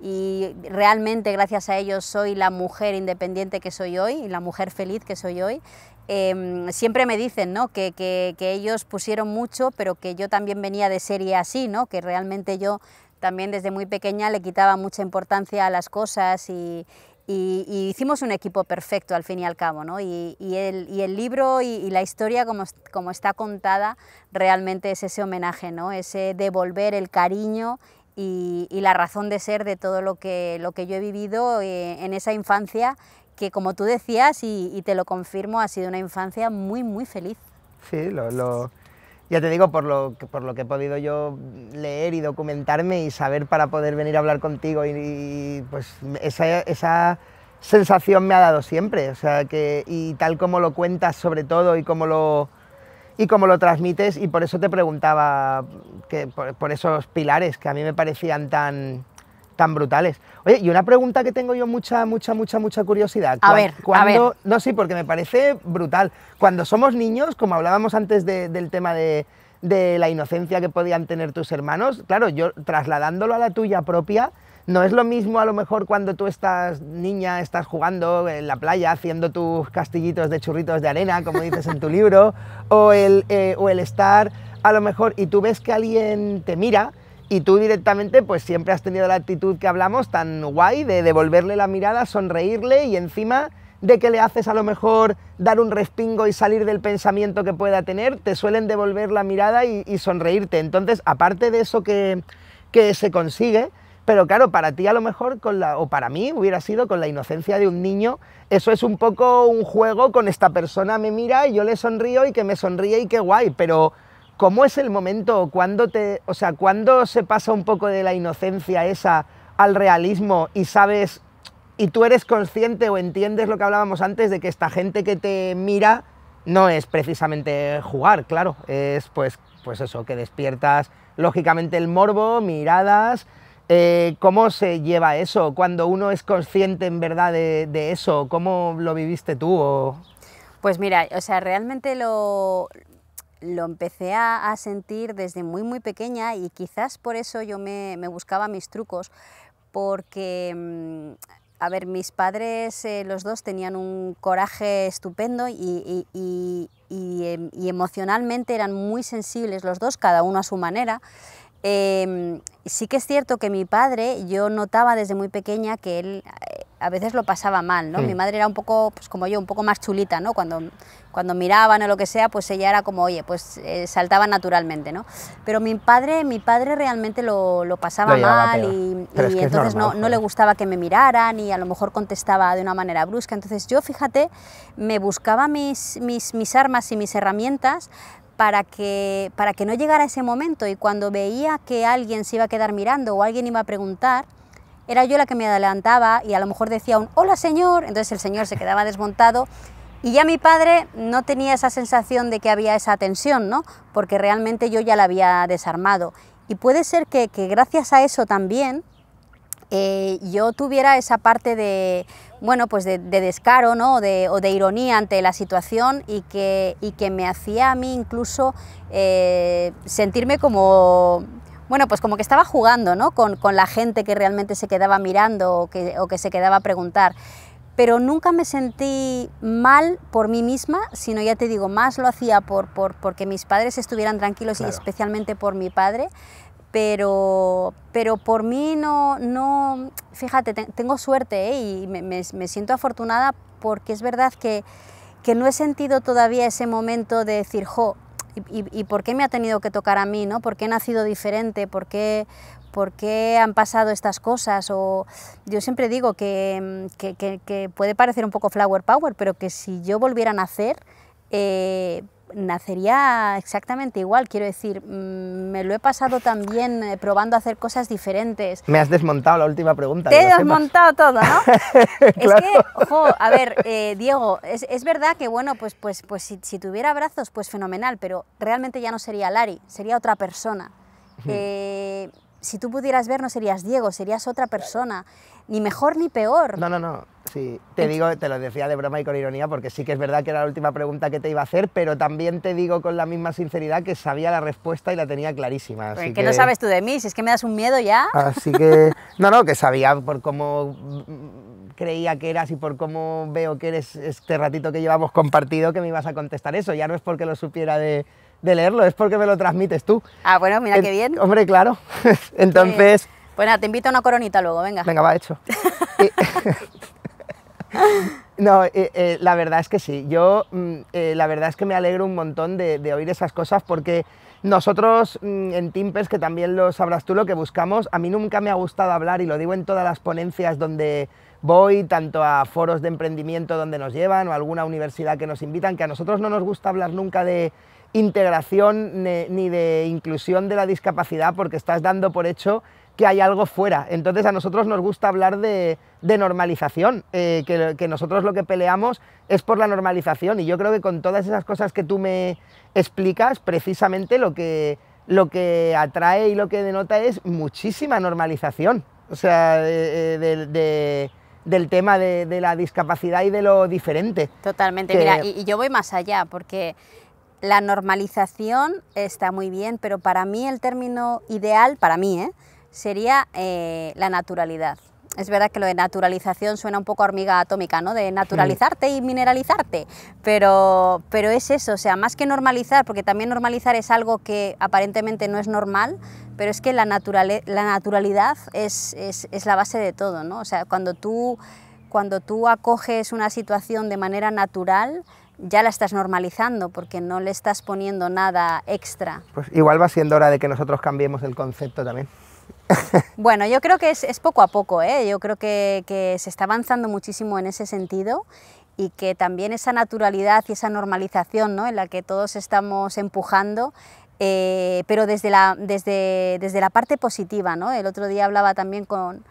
S2: y realmente gracias a ellos soy la mujer independiente que soy hoy y la mujer feliz que soy hoy. Em, siempre me dicen que, ellos pusieron mucho, pero que yo también venía de serie así, ¿no? que realmente yo también desde muy pequeña le quitaba mucha importancia a las cosas y, hicimos un equipo perfecto al fin y al cabo. ¿no? Y, el, libro y, la historia como, está contada realmente es ese homenaje, ¿no? ese devolver el cariño y, la razón de ser de todo lo que, lo que yo he vivido eh, en esa infancia que como tú decías, y, te lo confirmo, ha sido una infancia muy, muy feliz.
S1: Sí, lo, lo, ya te digo, por lo, por lo que he podido yo leer y documentarme y saber para poder venir a hablar contigo, y, pues esa, sensación me ha dado siempre, o sea, que, y tal como lo cuentas sobre todo y como lo, y como lo transmites, y por eso te preguntaba, que, por esos pilares que a mí me parecían tan tan brutales. Oye, y una pregunta que tengo yo mucha, mucha, mucha, mucha curiosidad. A ver, a No, sí, porque me parece brutal. Cuando somos niños, como hablábamos antes del tema de, la inocencia que podían tener tus hermanos, claro, yo trasladándolo a la tuya propia, no es lo mismo a lo mejor cuando tú estás niña, estás jugando en la playa, haciendo tus castillitos de churritos de arena, como dices en tu libro, o eh, o el estar a lo mejor y tú ves que alguien te mira y tú directamente pues siempre has tenido la actitud que hablamos tan guay de devolverle la mirada, sonreírle y encima de que le haces a lo mejor dar un respingo y salir del pensamiento que pueda tener, te suelen devolver la mirada y, sonreírte. Entonces, aparte de eso que, que, se consigue, pero claro, para ti a lo mejor, con la, o para mí hubiera sido con la inocencia de un niño, eso es un poco un juego con esta persona me mira y yo le sonrío y que me sonríe y qué guay, pero ¿Cómo es el momento? ¿Cuándo, te, o sea, ¿Cuándo se pasa un poco de la inocencia esa al realismo y sabes, y tú eres consciente o entiendes lo que hablábamos antes de que esta gente que te mira no es precisamente jugar, claro, es pues, pues eso, que despiertas lógicamente el morbo, miradas, eh, ¿cómo se lleva eso? Cuando uno es consciente en verdad de, eso, ¿cómo lo viviste tú?
S2: Pues mira, o sea, realmente lo, lo empecé a, sentir desde muy muy pequeña y quizás por eso yo me, buscaba mis trucos, porque, mm, a ver, mis padres eh, los dos tenían un coraje estupendo em, y, emocionalmente eran muy sensibles los dos, cada uno a su manera. Em, sí que es cierto que mi padre, yo notaba desde muy pequeña que él eh, a veces lo pasaba mal, ¿no? Mi mm. madre era un poco, pues como yo, un poco más chulita, ¿no? Cuando, cuando miraban o lo que sea, pues ella era como, oye, pues eh, saltaba naturalmente, ¿no? Pero mi padre, mi padre realmente lo, pasaba mal y, entonces no, le gustaba que me miraran y a lo mejor contestaba de una manera brusca. Entonces yo, fíjate, me buscaba mis, mis, mis armas y mis herramientas para que, para que no llegara ese momento y cuando veía que alguien se iba a quedar mirando o alguien iba a preguntar, era yo la que me adelantaba y a lo mejor decía un hola señor, entonces el señor se quedaba desmontado y ya mi padre no tenía esa sensación de que había esa tensión, ¿no? Porque realmente yo ya la había desarmado. Y puede ser que, gracias a eso también eh, yo tuviera esa parte de, bueno, pues de, descaro, ¿no? O de, ironía ante la situación y que, que me hacía a mí incluso eh, sentirme como bueno, pues como que estaba jugando ¿no? con, la gente que realmente se quedaba mirando o que, se quedaba a preguntar. Pero nunca me sentí mal por mí misma, sino ya te digo, más lo hacía por, porque mis padres estuvieran tranquilos y especialmente por mi padre. Pero, pero por mí no, no fíjate, tengo suerte ¿eh? y me, siento afortunada porque es verdad que, que no he sentido todavía ese momento de decir, jo, y, por qué me ha tenido que tocar a mí, ¿no? ¿Por qué he nacido diferente? ¿Por qué, han pasado estas cosas? O, yo siempre digo mm, que, puede parecer un poco flower power, pero que si yo volviera a nacer, eh, nacería exactamente igual, quiero decir, mm, me lo he pasado también eh, probando a hacer cosas diferentes.
S1: Me has desmontado la última pregunta. Te he desmontado
S2: todo, ¿no? Es que, ojo, a ver, eh, Diego, es, verdad que, bueno, pues, pues, pues si, tuviera brazos, pues fenomenal, pero realmente ya no sería Lari, sería otra persona si tú pudieras ver, no serías Diego, serías otra persona, ni mejor ni peor. No, no, no.
S1: Sí, te digo, te lo decía de broma y con ironía, porque sí que es verdad que era la última pregunta que te iba a hacer, pero también te digo con la misma sinceridad que sabía la respuesta y la tenía clarísima. Pues que, no sabes
S2: tú de mí, si es que me das un miedo ya. Así
S1: que, no, no, que sabía por cómo creía que eras y por cómo veo que eres este ratito que llevamos compartido que me ibas a contestar eso. Ya no es porque lo supiera de, de leerlo, es porque me lo transmites tú. Ah, bueno, mira qué bien. Hombre, claro. Entonces...
S2: Bueno, pues te invito a una coronita luego, venga. Venga,
S1: va hecho. No, eh, eh, la verdad es que sí. Yo, mm, eh, la verdad es que me alegro un montón de, oír esas cosas porque nosotros mm, en Timpes, que también lo sabrás tú, lo que buscamos, a mí nunca me ha gustado hablar y lo digo en todas las ponencias donde voy, tanto a foros de emprendimiento donde nos llevan o a alguna universidad que nos invitan, que a nosotros no nos gusta hablar nunca de integración ni de inclusión de la discapacidad porque estás dando por hecho que hay algo fuera. Entonces a nosotros nos gusta hablar de, de normalización, eh, que, nosotros lo que peleamos es por la normalización y yo creo que con todas esas cosas que tú me explicas, precisamente lo que, lo que atrae y lo que denota es muchísima normalización, o sea, eh, eh, del tema de, la discapacidad y de lo diferente. Totalmente, mira, y
S2: yo voy más allá porque... La normalización está muy bien, pero para mí el término ideal, para mí, ¿eh? sería eh, la naturalidad. Es verdad que lo de naturalización suena un poco a hormiga atómica, ¿no? De naturalizarte y mineralizarte, pero, pero es eso, o sea, más que normalizar, porque también normalizar es algo que aparentemente no es normal, pero es que la, naturaleza, la naturalidad es, la base de todo, ¿no? O sea, cuando tú, cuando tú acoges una situación de manera natural, ya la estás normalizando porque no le estás poniendo nada extra.
S1: Pues igual va siendo hora de que nosotros cambiemos el concepto también.
S2: bueno, yo creo que es, es poco a poco, ¿eh? yo creo que, que se está avanzando muchísimo en ese sentido y que también esa naturalidad y esa normalización ¿no? en la que todos estamos empujando, eh, pero desde la, desde, desde la parte positiva. ¿no? El otro día hablaba también con,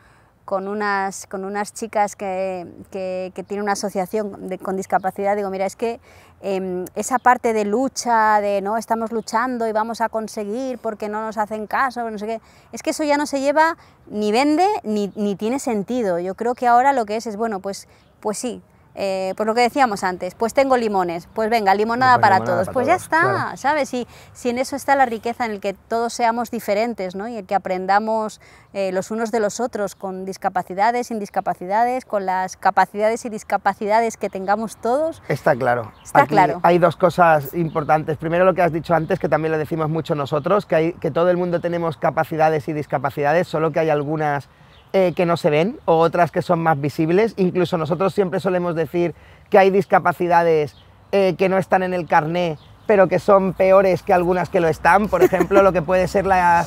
S2: con unas, con unas chicas que, que, que tienen una asociación con discapacidad, digo, mira, es que em, esa parte de lucha, de no estamos luchando y vamos a conseguir porque no nos hacen caso, no sé qué, es que eso ya no se lleva ni vende ni, ni tiene sentido. Yo creo que ahora lo que es es, bueno, pues, pues sí, eh, pues lo que decíamos antes, pues tengo limones, pues venga, limonada, para, todos. pues ya está, ¿sabes? Y si en eso está la riqueza, en el que todos seamos diferentes, ¿no? Y el que aprendamos eh, los unos de los otros, con discapacidades, sin discapacidades, con las capacidades y discapacidades que tengamos todos.
S1: Está claro. Está claro. Hay dos cosas importantes. Primero lo que has dicho antes, que también lo decimos mucho nosotros, que, hay, que todo el mundo tenemos capacidades y discapacidades, solo que hay algunas eh, que no se ven o otras que son más visibles. Incluso nosotros siempre solemos decir que hay discapacidades eh, que no están en el carné, pero que son peores que algunas que lo están. Por ejemplo, lo que puede ser la,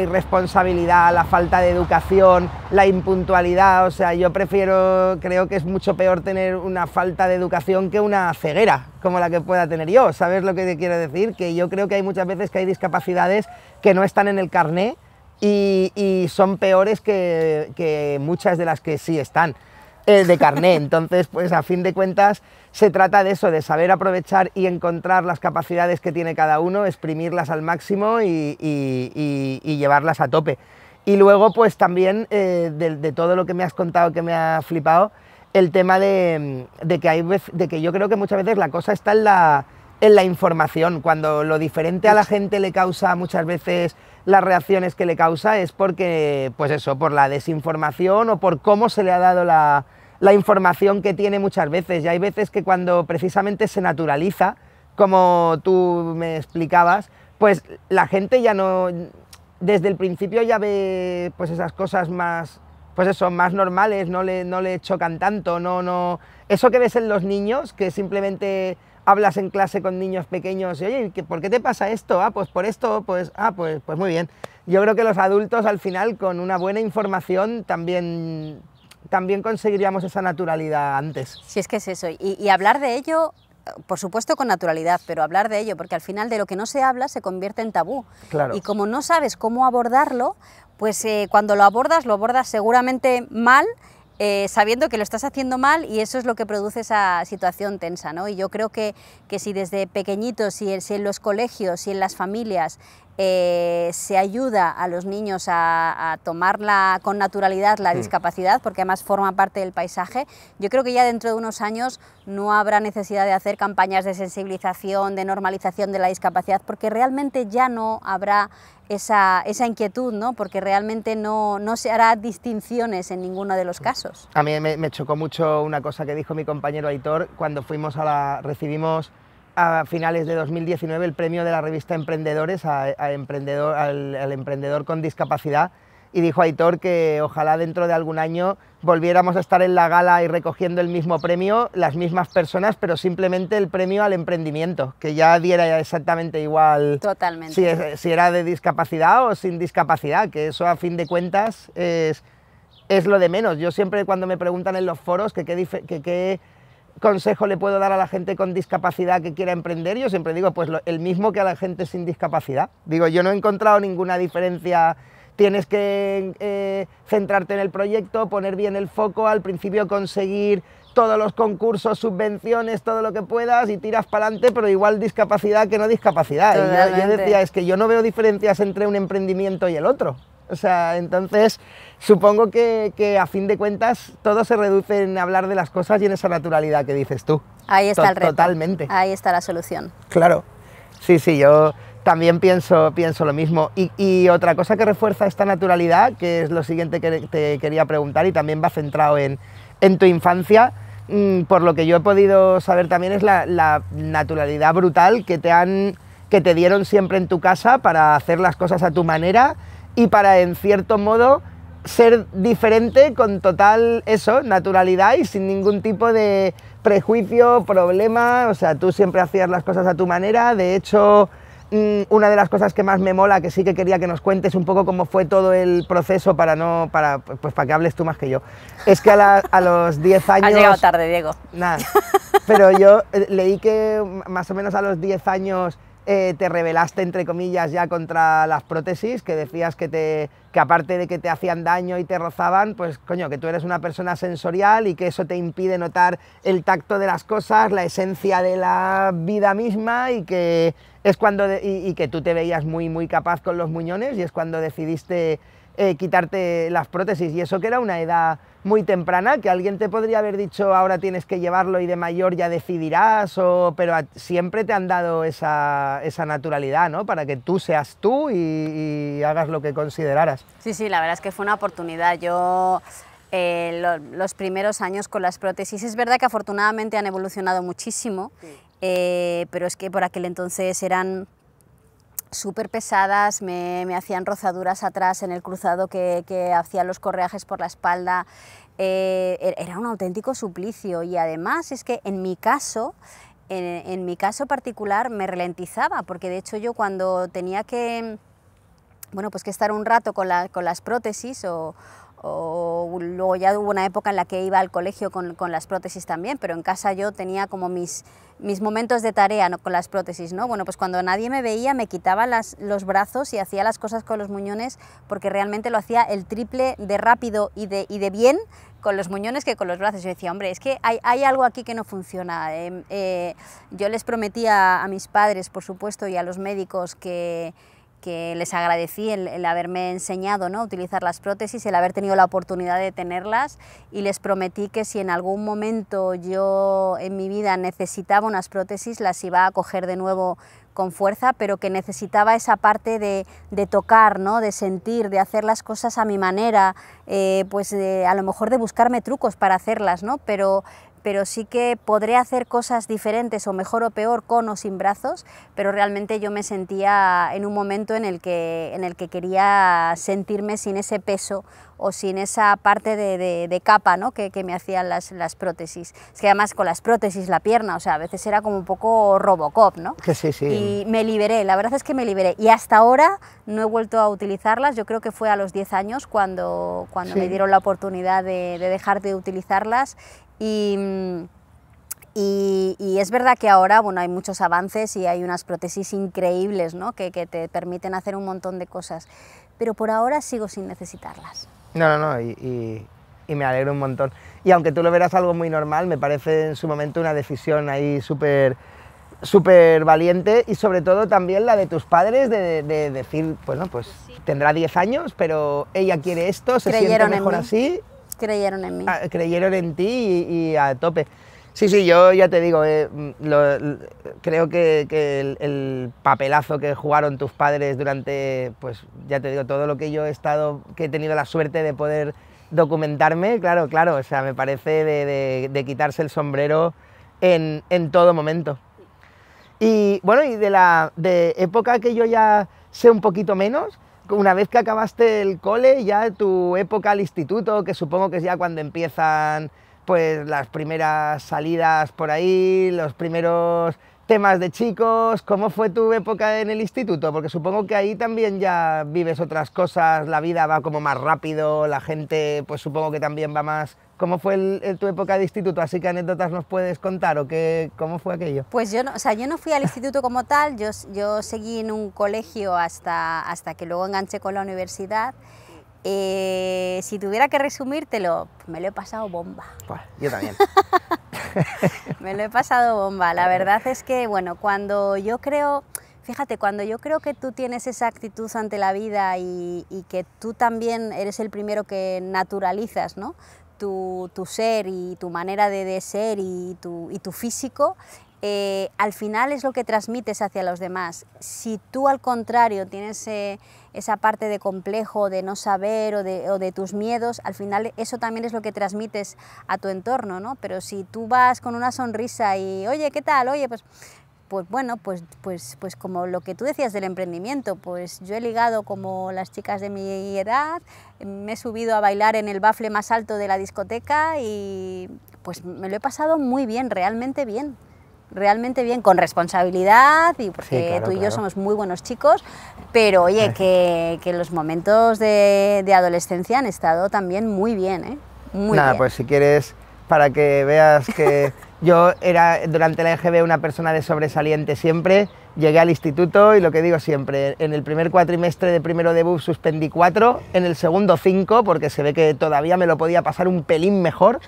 S1: irresponsabilidad, la falta de educación, la impuntualidad. O sea, yo prefiero, creo que es mucho peor tener una falta de educación que una ceguera, como la que pueda tener yo. ¿Sabes lo que te quiero decir? Que yo creo que hay muchas veces que hay discapacidades que no están en el carné y, son peores que, muchas de las que sí están eh, de carné. Entonces, pues a fin de cuentas, se trata de eso, de saber aprovechar y encontrar las capacidades que tiene cada uno, exprimirlas al máximo y, llevarlas a tope. Y luego, pues también, eh, de, todo lo que me has contado que me ha flipado, el tema de, que hay de que yo creo que muchas veces la cosa está en la, en la información, cuando lo diferente a la gente le causa muchas veces las reacciones que le causa es porque, pues eso, por la desinformación o por cómo se le ha dado la, información que tiene muchas veces. Y hay veces que cuando precisamente se naturaliza, como tú me explicabas, pues la gente ya no, desde el principio ya ve pues esas cosas más, pues eso, más normales, no le, no le chocan tanto, no, no, eso que ves en los niños, que simplemente hablas en clase con niños pequeños y, oye, ¿por qué te pasa esto? Ah, pues por esto, pues, ah, pues, pues muy bien. Yo creo que los adultos al final con una buena información también, también conseguiríamos esa
S2: naturalidad antes. Sí, es que es eso. Y, hablar de ello... Por supuesto con naturalidad, pero hablar de ello, porque al final de lo que no se habla se convierte en tabú. Y como no sabes cómo abordarlo, pues eh, cuando lo abordas, lo abordas seguramente mal eh, sabiendo que lo estás haciendo mal y eso es lo que produce esa situación tensa. ¿no? Y yo creo que, que si desde pequeñitos, si, si en los colegios, si en las familias eh, se ayuda a los niños a, tomar con naturalidad la hmm. discapacidad, porque además forma parte del paisaje. Yo creo que ya dentro de unos años no habrá necesidad de hacer campañas de sensibilización, de normalización de la discapacidad, porque realmente ya no habrá esa, inquietud, ¿no? porque realmente no, se hará distinciones en ninguno de los hmm. casos.
S1: A mí me, me, chocó mucho una cosa que dijo mi compañero Aitor cuando fuimos a la, recibimos a finales de 2019 el premio de la revista Emprendedores a, emprendedor, al, emprendedor con discapacidad y dijo Aitor que ojalá dentro de algún año volviéramos a estar en la gala y recogiendo el mismo premio, las mismas personas, pero simplemente el premio al emprendimiento, que ya diera exactamente igual Si, era de discapacidad o sin discapacidad, que eso a fin de cuentas es, es lo de menos. Yo siempre cuando me preguntan en los foros que qué... Que, consejo le puedo dar a la gente con discapacidad que quiera emprender? Yo siempre digo, pues el mismo que a la gente sin discapacidad. Digo, yo no he encontrado ninguna diferencia. Tienes que eh, centrarte en el proyecto, poner bien el foco, al principio conseguir todos los concursos, subvenciones, todo lo que puedas y tiras para adelante, pero igual discapacidad que no discapacidad. yo decía, es que yo no veo diferencias entre un emprendimiento y el otro. O sea, entonces supongo que, a fin de cuentas todo se reduce en hablar de las cosas y en esa naturalidad que dices tú.
S2: Ahí está el reto. Totalmente. Ahí está la solución.
S1: Claro. Sí, sí, yo también pienso, pienso lo mismo. Y, otra cosa que refuerza esta naturalidad, que es lo siguiente que te quería preguntar y también va centrado en, en tu infancia, mm, por lo que yo he podido saber también es la, la naturalidad brutal que te han que te dieron siempre en tu casa para hacer las cosas a tu manera y para, en cierto modo, ser diferente con total eso, naturalidad y sin ningún tipo de prejuicio, problema, o sea, tú siempre hacías las cosas a tu manera, de hecho, mm, una de las cosas que más me mola, que sí que quería que nos cuentes un poco cómo fue todo el proceso para no, para, pues para que hables tú más que yo, es que a, los 10 años... Has llegado tarde, Diego. Nada, pero yo eh, leí que mm, más o menos a los 10 años eh, te rebelaste, entre comillas, ya contra las prótesis, que decías que, te, aparte de que te hacían daño y te rozaban, pues coño, que tú eres una persona sensorial y que eso te impide notar el tacto de las cosas, la esencia de la vida misma y que es cuando, y que tú te veías muy, muy capaz con los muñones y es cuando decidiste eh, quitarte las prótesis. Y eso que era una edad muy temprana, que alguien te podría haber dicho ahora tienes que llevarlo y de mayor ya decidirás, o, pero siempre te han dado esa, esa, naturalidad, ¿no? Para que tú seas tú y, hagas lo que consideraras.
S2: Sí, sí, la verdad es que fue una oportunidad. Yo. Eh, los primeros años con las prótesis. Es verdad que afortunadamente han evolucionado muchísimo, eh, pero es que por aquel entonces eran súper pesadas, me, hacían rozaduras atrás en el cruzado que, que hacían los correajes por la espalda. Eh, e-, era un auténtico suplicio y además es que en mi caso en, mi caso particular me ralentizaba, porque de hecho yo cuando tenía que, bueno, pues que estar un rato con, con las prótesis o, o luego ya hubo una época en la que iba al colegio con, las prótesis también, pero en casa yo tenía como mis, mis momentos de tarea con las prótesis, ¿no? Bueno, pues cuando nadie me veía me quitaba las, los brazos y hacía las cosas con los muñones porque realmente lo hacía el triple de rápido y de, y de bien con los muñones que con los brazos. Yo decía, hombre, es que hay, hay algo aquí que no funciona. Em, eh, yo les prometía a mis padres, por supuesto, y a los médicos que que les agradecí el, haberme enseñado ¿no? a utilizar las prótesis, el haber tenido la oportunidad de tenerlas y les prometí que si en algún momento yo en mi vida necesitaba unas prótesis, las iba a coger de nuevo con fuerza, pero que necesitaba esa parte de, tocar, ¿no? de sentir, de hacer las cosas a mi manera, eh, pues a lo mejor de buscarme trucos para hacerlas, ¿no? pero pero sí que podré hacer cosas diferentes o mejor o peor con o sin brazos, pero realmente yo me sentía en un momento en el que, en el que quería sentirme sin ese peso o sin esa parte de, capa que, me hacían las, prótesis. Es que además con las prótesis, la pierna, o sea, a veces era como un poco Robocop, ¿no?
S1: Que sí, sí. Y
S2: me liberé, la verdad es que me liberé. Y hasta ahora no he vuelto a utilizarlas, yo creo que fue a los 10 años cuando, cuando me dieron la oportunidad de dejar de utilizarlas y, y, es verdad que ahora bueno, hay muchos avances y hay unas prótesis increíbles ¿no? que, te permiten hacer un montón de cosas, pero por ahora sigo sin necesitarlas.
S1: No, no, no, y, me alegro un montón. Y aunque tú lo verás algo muy normal, me parece en su momento una decisión ahí súper súper valiente y sobre todo también la de tus padres de, decir, bueno, pues, pues tendrá 10 años, pero ella quiere esto, se siente mejor así Creyeron en mí. Ah, creyeron en ti y, a tope. Sí, sí, yo ya te digo, eh, creo que, el, papelazo que jugaron tus padres durante, pues ya te digo, todo lo que yo he estado, que he tenido la suerte de poder documentarme, claro, claro, o sea, me parece de, quitarse el sombrero en, todo momento. Y bueno, y de la de época que yo ya sé un poquito menos, una vez que acabaste el cole, ya tu época al instituto, que supongo que es ya cuando empiezan pues las primeras salidas por ahí, los primeros temas de chicos, ¿cómo fue tu época en el instituto? Porque supongo que ahí también ya vives otras cosas, la vida va como más rápido, la gente pues supongo que también va más... ¿Cómo fue tu época de instituto? Así que anécdotas nos puedes contar o qué, cómo fue aquello.
S2: Pues yo no, o sea, yo no fui al instituto como tal, yo, yo seguí en un colegio hasta, hasta que luego enganché con la universidad eh, si tuviera que resumírtelo, me lo he pasado bomba. yo también. me lo he pasado bomba. La verdad es que, bueno, cuando yo creo, fíjate, cuando yo creo que tú tienes esa actitud ante la vida y, que tú también eres el primero que naturalizas, ¿no? Tu, ser y tu manera de, ser y tu, y tu físico, eh, al final es lo que transmites hacia los demás. Si tú al contrario tienes eh, esa parte de complejo, de no saber o de, tus miedos, al final eso también es lo que transmites a tu entorno, ¿no? Pero si tú vas con una sonrisa y, oye, ¿qué tal? Oye, pues... Pues bueno, pues, pues, pues como lo que tú decías del emprendimiento, pues yo he ligado como las chicas de mi edad, me he subido a bailar en el bafle más alto de la discoteca y pues me lo he pasado muy bien, realmente bien realmente bien, con responsabilidad y porque tú y yo somos muy buenos chicos, pero oye, que, que los momentos de, adolescencia han estado también muy bien, ¿eh? Nada,
S1: pues si quieres, para que veas que yo era durante la EGB una persona de sobresaliente siempre, llegué al instituto y lo que digo siempre, en el primer cuatrimestre de primero debut suspendí cuatro, en el segundo cinco, porque se ve que todavía me lo podía pasar un pelín mejor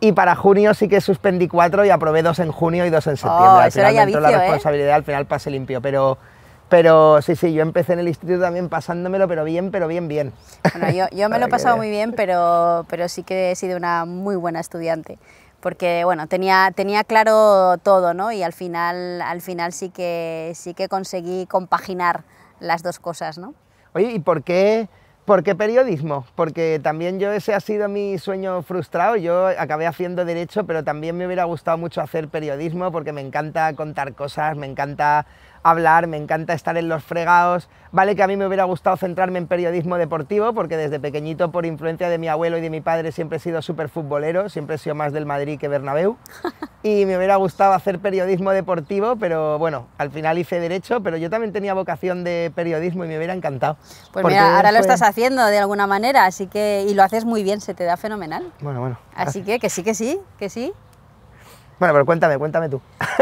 S1: y para junio sí que suspendí cuatro y aprobé dos en junio y dos en septiembre. Oh, al final me entró la ¿eh? responsabilidad, al final pasé limpio, pero... Pero sí, sí, yo empecé en el instituto también pasándomelo, pero bien, pero bien, bien.
S2: Bueno, yo, me lo he pasado muy bien, pero, pero sí que he sido una muy buena estudiante. Porque, bueno, tenía, tenía claro todo, ¿no? Y al final, al final sí, que, sí que conseguí compaginar las dos cosas, ¿no?
S1: Oye, ¿y por qué, ¿Por qué periodismo? Porque también yo ese ha sido mi sueño frustrado. Yo acabé haciendo derecho, pero también me hubiera gustado mucho hacer periodismo porque me encanta contar cosas, me encanta hablar, me encanta estar en los fregados. Vale que a mí me hubiera gustado centrarme en periodismo deportivo, porque desde pequeñito, por influencia de mi abuelo y de mi padre, siempre he sido súper futbolero, siempre he sido más del Madrid que Bernabéu. Y me hubiera gustado hacer periodismo deportivo, pero bueno, al final hice derecho, pero yo también tenía vocación de periodismo y me hubiera encantado. Pues mira, ahora lo estás
S2: haciendo de alguna manera, así que, y lo haces muy bien, se te da fenomenal.
S1: Bueno, bueno. Así
S2: que, que sí, que sí, que sí.
S1: Bueno, pero cuéntame, cuéntame tú.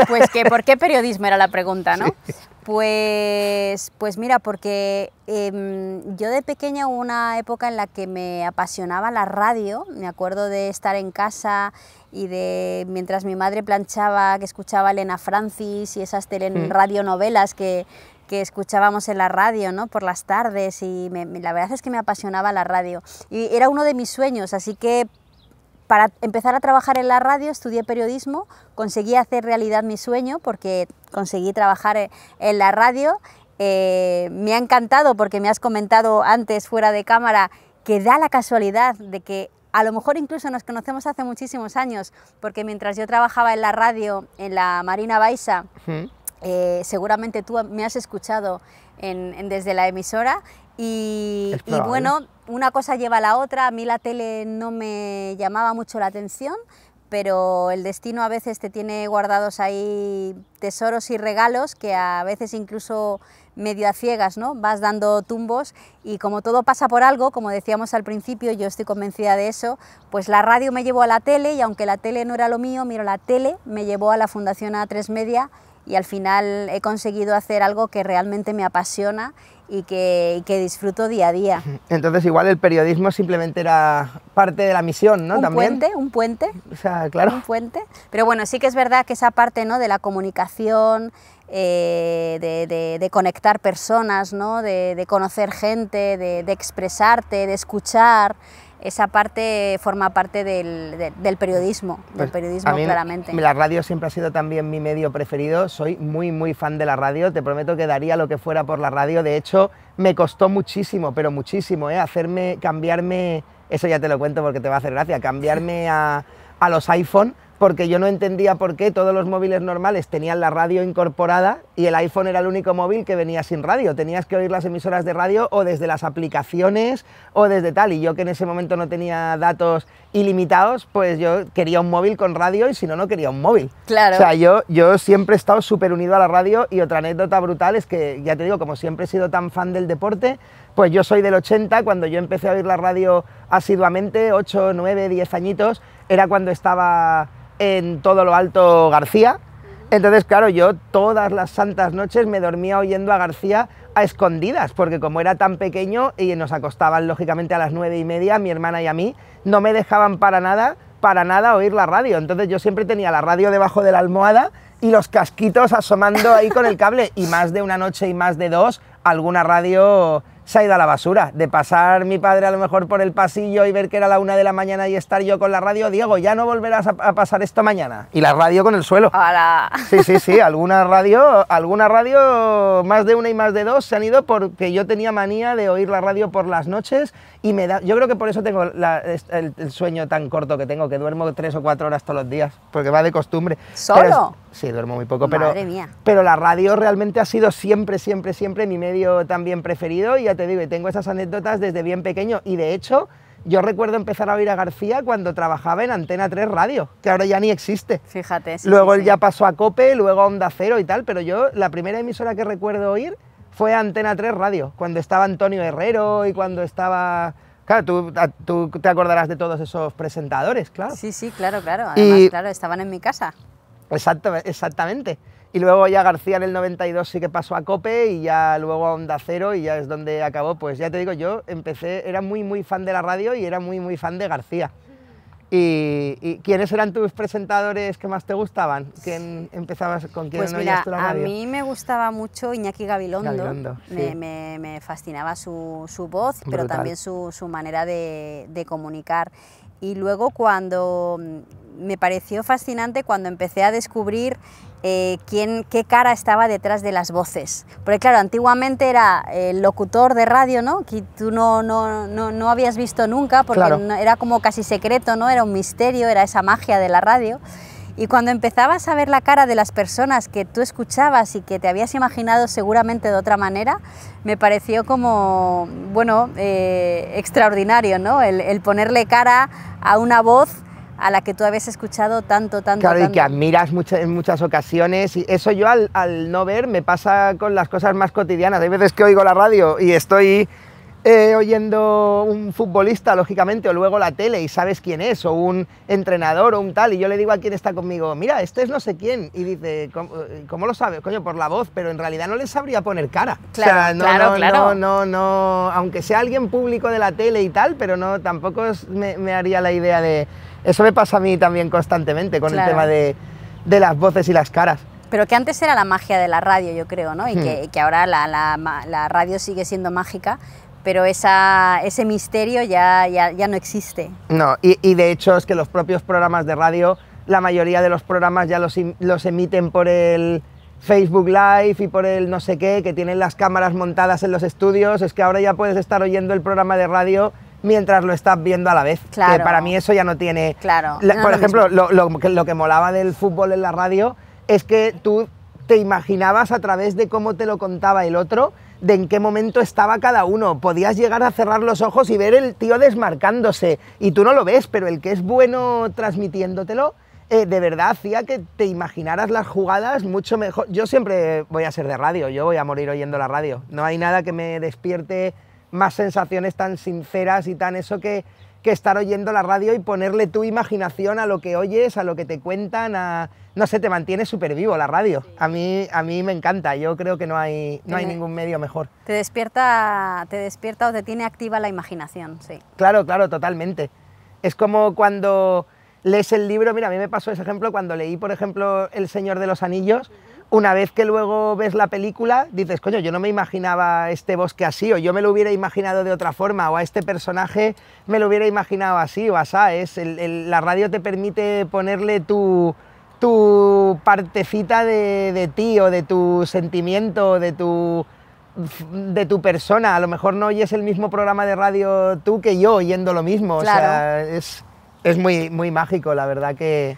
S2: Pues que, ¿por qué periodismo era la pregunta, no? Pues, pues mira, porque em, yo de pequeña hubo una época en la que me apasionaba la radio, me acuerdo de estar en casa y de mientras mi madre planchaba, que escuchaba Elena Francis y esas mm. radionovelas que, escuchábamos en la radio, ¿no? Por las tardes y la verdad es que me apasionaba la radio y era uno de mis sueños, así que para empezar a trabajar en la radio estudié periodismo, conseguí hacer realidad mi sueño porque conseguí trabajar e-, en la radio. Eh, me ha encantado porque me has comentado antes fuera de cámara que da la casualidad de que a lo mejor incluso nos conocemos hace muchísimos años, porque mientras yo trabajaba en la radio, en la Marina Baixa, eh, seguramente tú me has escuchado desde la emisora y bueno, una cosa lleva a la otra, a mí la tele no me llamaba mucho la atención, pero el destino a veces te tiene guardados ahí tesoros y regalos que a veces incluso medio a ciegas, ¿no? Vas dando tumbos y como todo pasa por algo, como decíamos al principio, yo estoy convencida de eso, pues la radio me llevó a la tele y aunque la tele no era lo mío, miro la tele, me llevó a la Fundación A3 Media y al final he conseguido hacer algo que realmente me apasiona y que, disfruto día a día.
S1: Entonces igual el periodismo simplemente era parte de la misión, ¿no? Un puente,
S2: un puente. O
S1: sea, claro. Un
S2: puente. Pero bueno, sí que es verdad que esa parte ¿no? de la comunicación, eh, de, conectar personas, ¿no? de, de conocer gente, de expresarte, de escuchar esa parte forma parte del, periodismo, del pues, periodismo claramente. La
S1: radio siempre ha sido también mi medio preferido, soy muy muy fan de la radio, te prometo que daría lo que fuera por la radio, de hecho me costó muchísimo, pero muchísimo, ¿eh? hacerme, cambiarme, eso ya te lo cuento porque te va a hacer gracia, cambiarme a, a los iPhone porque yo no entendía por qué todos los móviles normales tenían la radio incorporada y el iPhone era el único móvil que venía sin radio. Tenías que oír las emisoras de radio o desde las aplicaciones o desde tal. Y yo que en ese momento no tenía datos ilimitados, pues yo quería un móvil con radio y si no, no quería un móvil. Claro. O sea, yo, yo siempre he estado súper unido a la radio y otra anécdota brutal es que, ya te digo, como siempre he sido tan fan del deporte, pues yo soy del 80, cuando yo empecé a oír la radio asiduamente, 8, 9, 10 añitos, era cuando estaba en todo lo alto García. Entonces, claro, yo todas las santas noches me dormía oyendo a García a escondidas, porque como era tan pequeño y nos acostaban lógicamente a las nueve y media, mi hermana y a mí, no me dejaban para nada, para nada oír la radio. Entonces yo siempre tenía la radio debajo de la almohada y los casquitos asomando ahí con el cable y más de una noche y más de dos, alguna radio se ha ido a la basura. De pasar mi padre a lo mejor por el pasillo y ver que era la una de la mañana y estar yo con la radio, Diego, ya no volverás a, pasar esto mañana. Y la radio con el suelo. ¡Hala! Sí, sí, sí, alguna radio, alguna radio, más de una y más de dos se han ido porque yo tenía manía de oír la radio por las noches y me da, yo creo que por eso tengo el, sueño tan corto que tengo, que duermo tres o cuatro horas todos los días, porque va de costumbre. ¿Solo? sí, duermo muy poco, pero, mía. pero la radio realmente ha sido siempre, siempre, siempre mi medio también preferido y ha te digo, y tengo esas anécdotas desde bien pequeño. Y de hecho, yo recuerdo empezar a oír a García cuando trabajaba en Antena 3 Radio, que ahora ya ni existe. Fíjate. luego él ya pasó a Cope, luego a Onda Cero y tal, pero yo la primera emisora que recuerdo oír fue Antena 3 Radio, cuando estaba Antonio Herrero y cuando estaba... Claro, tú, te acordarás de todos esos presentadores, claro. Sí,
S2: sí, claro, claro. Además, claro, estaban en mi casa.
S1: Exacto, exactamente. Y luego ya García en el 92 sí que pasó a Cope y ya luego a Onda Cero y ya es donde acabó. Pues ya te digo, yo empecé, era muy, muy fan de la radio y era muy, muy fan de García. ¿Y, y quiénes eran tus presentadores que más te gustaban? ¿Quién empezabas con quién pues mira, la A mí
S2: me gustaba mucho Iñaki Gabilondo. me, fascinaba su, voz, pero también su, manera de, de comunicar y luego cuando mm, me pareció fascinante cuando empecé a descubrir eh, quién, qué cara estaba detrás de las voces. Porque claro, antiguamente era el eh, locutor de radio, ¿no? Que tú no, no, no, habías visto nunca, porque era como casi secreto, ¿no? Era un misterio, era esa magia de la radio. Y cuando empezabas a ver la cara de las personas que tú escuchabas y que te habías imaginado seguramente de otra manera, me pareció como, bueno, eh, extraordinario, ¿no? El, ponerle cara a una voz a la que tú habías escuchado tanto, tanto. Claro, y que
S1: admiras muchas en muchas ocasiones. Y eso yo al, al no ver me pasa con las cosas más cotidianas. Hay veces que oigo la radio y estoy eh, oyendo un futbolista, lógicamente, o luego la tele y sabes quién es, o un entrenador o un tal, y yo le digo a quien está conmigo, mira, este es no sé quién, y dice, ¿cómo, lo sabes? Coño, por la voz, pero en realidad no le sabría poner cara. Claro, no, claro, no, no, aunque sea alguien público de la tele y tal, pero no, tampoco me, haría la idea de... Eso me pasa a mí también constantemente con el tema de, de las voces y las caras.
S2: Pero que antes era la magia de la radio, yo creo, ¿no? Y, hmm. que, que, ahora la, la, la, radio sigue siendo mágica, pero esa, ese misterio ya, ya, no existe.
S1: No, y, de hecho es que los propios programas de radio, la mayoría de los programas ya los, emiten por el Facebook Live y por el no sé qué, que tienen las cámaras montadas en los estudios, es que ahora ya puedes estar oyendo el programa de radio mientras lo estás viendo a la vez. Claro. para mí eso ya no tiene... Claro. por ejemplo, lo, que, lo que molaba del fútbol en la radio es que tú te imaginabas a través de cómo te lo contaba el otro de en qué momento estaba cada uno. Podías llegar a cerrar los ojos y ver el tío desmarcándose, y tú no lo ves, pero el que es bueno transmitiéndotelo, eh, de verdad hacía que te imaginaras las jugadas mucho mejor. Yo siempre voy a ser de radio, yo voy a morir oyendo la radio. No hay nada que me despierte más sensaciones tan sinceras y tan eso que, que estar oyendo la radio y ponerle tu imaginación a lo que oyes, a lo que te cuentan, a... No sé, te mantiene súper vivo la radio. A mí, a mí me encanta, yo creo que no hay, no hay ningún medio mejor.
S2: Te despierta, te despierta o te tiene activa la imaginación, sí.
S1: Claro, claro, totalmente. Es como cuando lees el libro, mira, a mí me pasó ese ejemplo cuando leí, por ejemplo, El Señor de los Anillos, una vez que luego ves la película, dices, coño, yo no me imaginaba este bosque así, o yo me lo hubiera imaginado de otra forma, o a este personaje me lo hubiera imaginado así, o asá, es, la radio te permite ponerle tu, tu partecita de, de, ti, o de tu sentimiento, de tu, de tu persona, a lo mejor no oyes el mismo programa de radio tú que yo oyendo lo mismo, o sea, es, es muy, muy mágico, la verdad que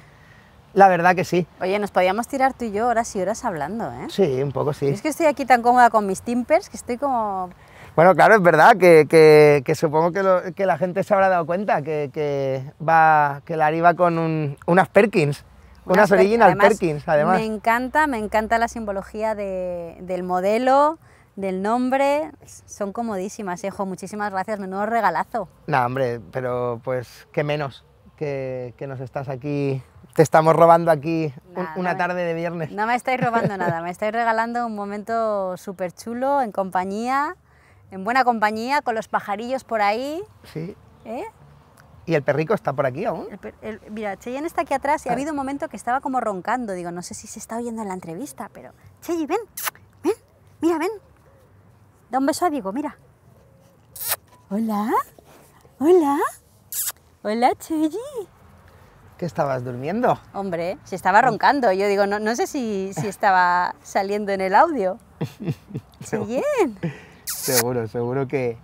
S1: la verdad que sí.
S2: Oye, nos podíamos tirar tú y yo horas y horas hablando, ¿eh?
S1: Sí, un poco sí. Es que
S2: estoy aquí tan cómoda con mis timpers que estoy como...
S1: Bueno, claro, es verdad que, supongo que, la gente se habrá dado cuenta que, que, va, que la va con unas Perkins, unas, original Perkins, además. Me
S2: encanta, me encanta la simbología del modelo, del nombre, son comodísimas, hijo eh, muchísimas gracias, menudo regalazo.
S1: No, hombre, pero pues qué menos que, que nos estás aquí te estamos robando aquí
S2: una tarde de viernes. No me estáis robando nada, me estáis regalando un momento súper chulo, en compañía, en buena compañía, con los pajarillos por ahí. Sí. ¿Eh?
S1: ¿Y el perrico está por aquí aún?
S2: mira, Cheyenne está aquí atrás y ha ah. habido un momento que estaba como roncando. Digo, no sé si se está oyendo en la entrevista, pero... Cheyenne, ven, ven, mira, ven. Da un beso a Diego, mira. Hola, hola, hola, Cheyenne que estabas durmiendo. Hombre, se estaba roncando. Yo digo, no, no sé si, estaba saliendo en el audio. bien!
S1: seguro, seguro que,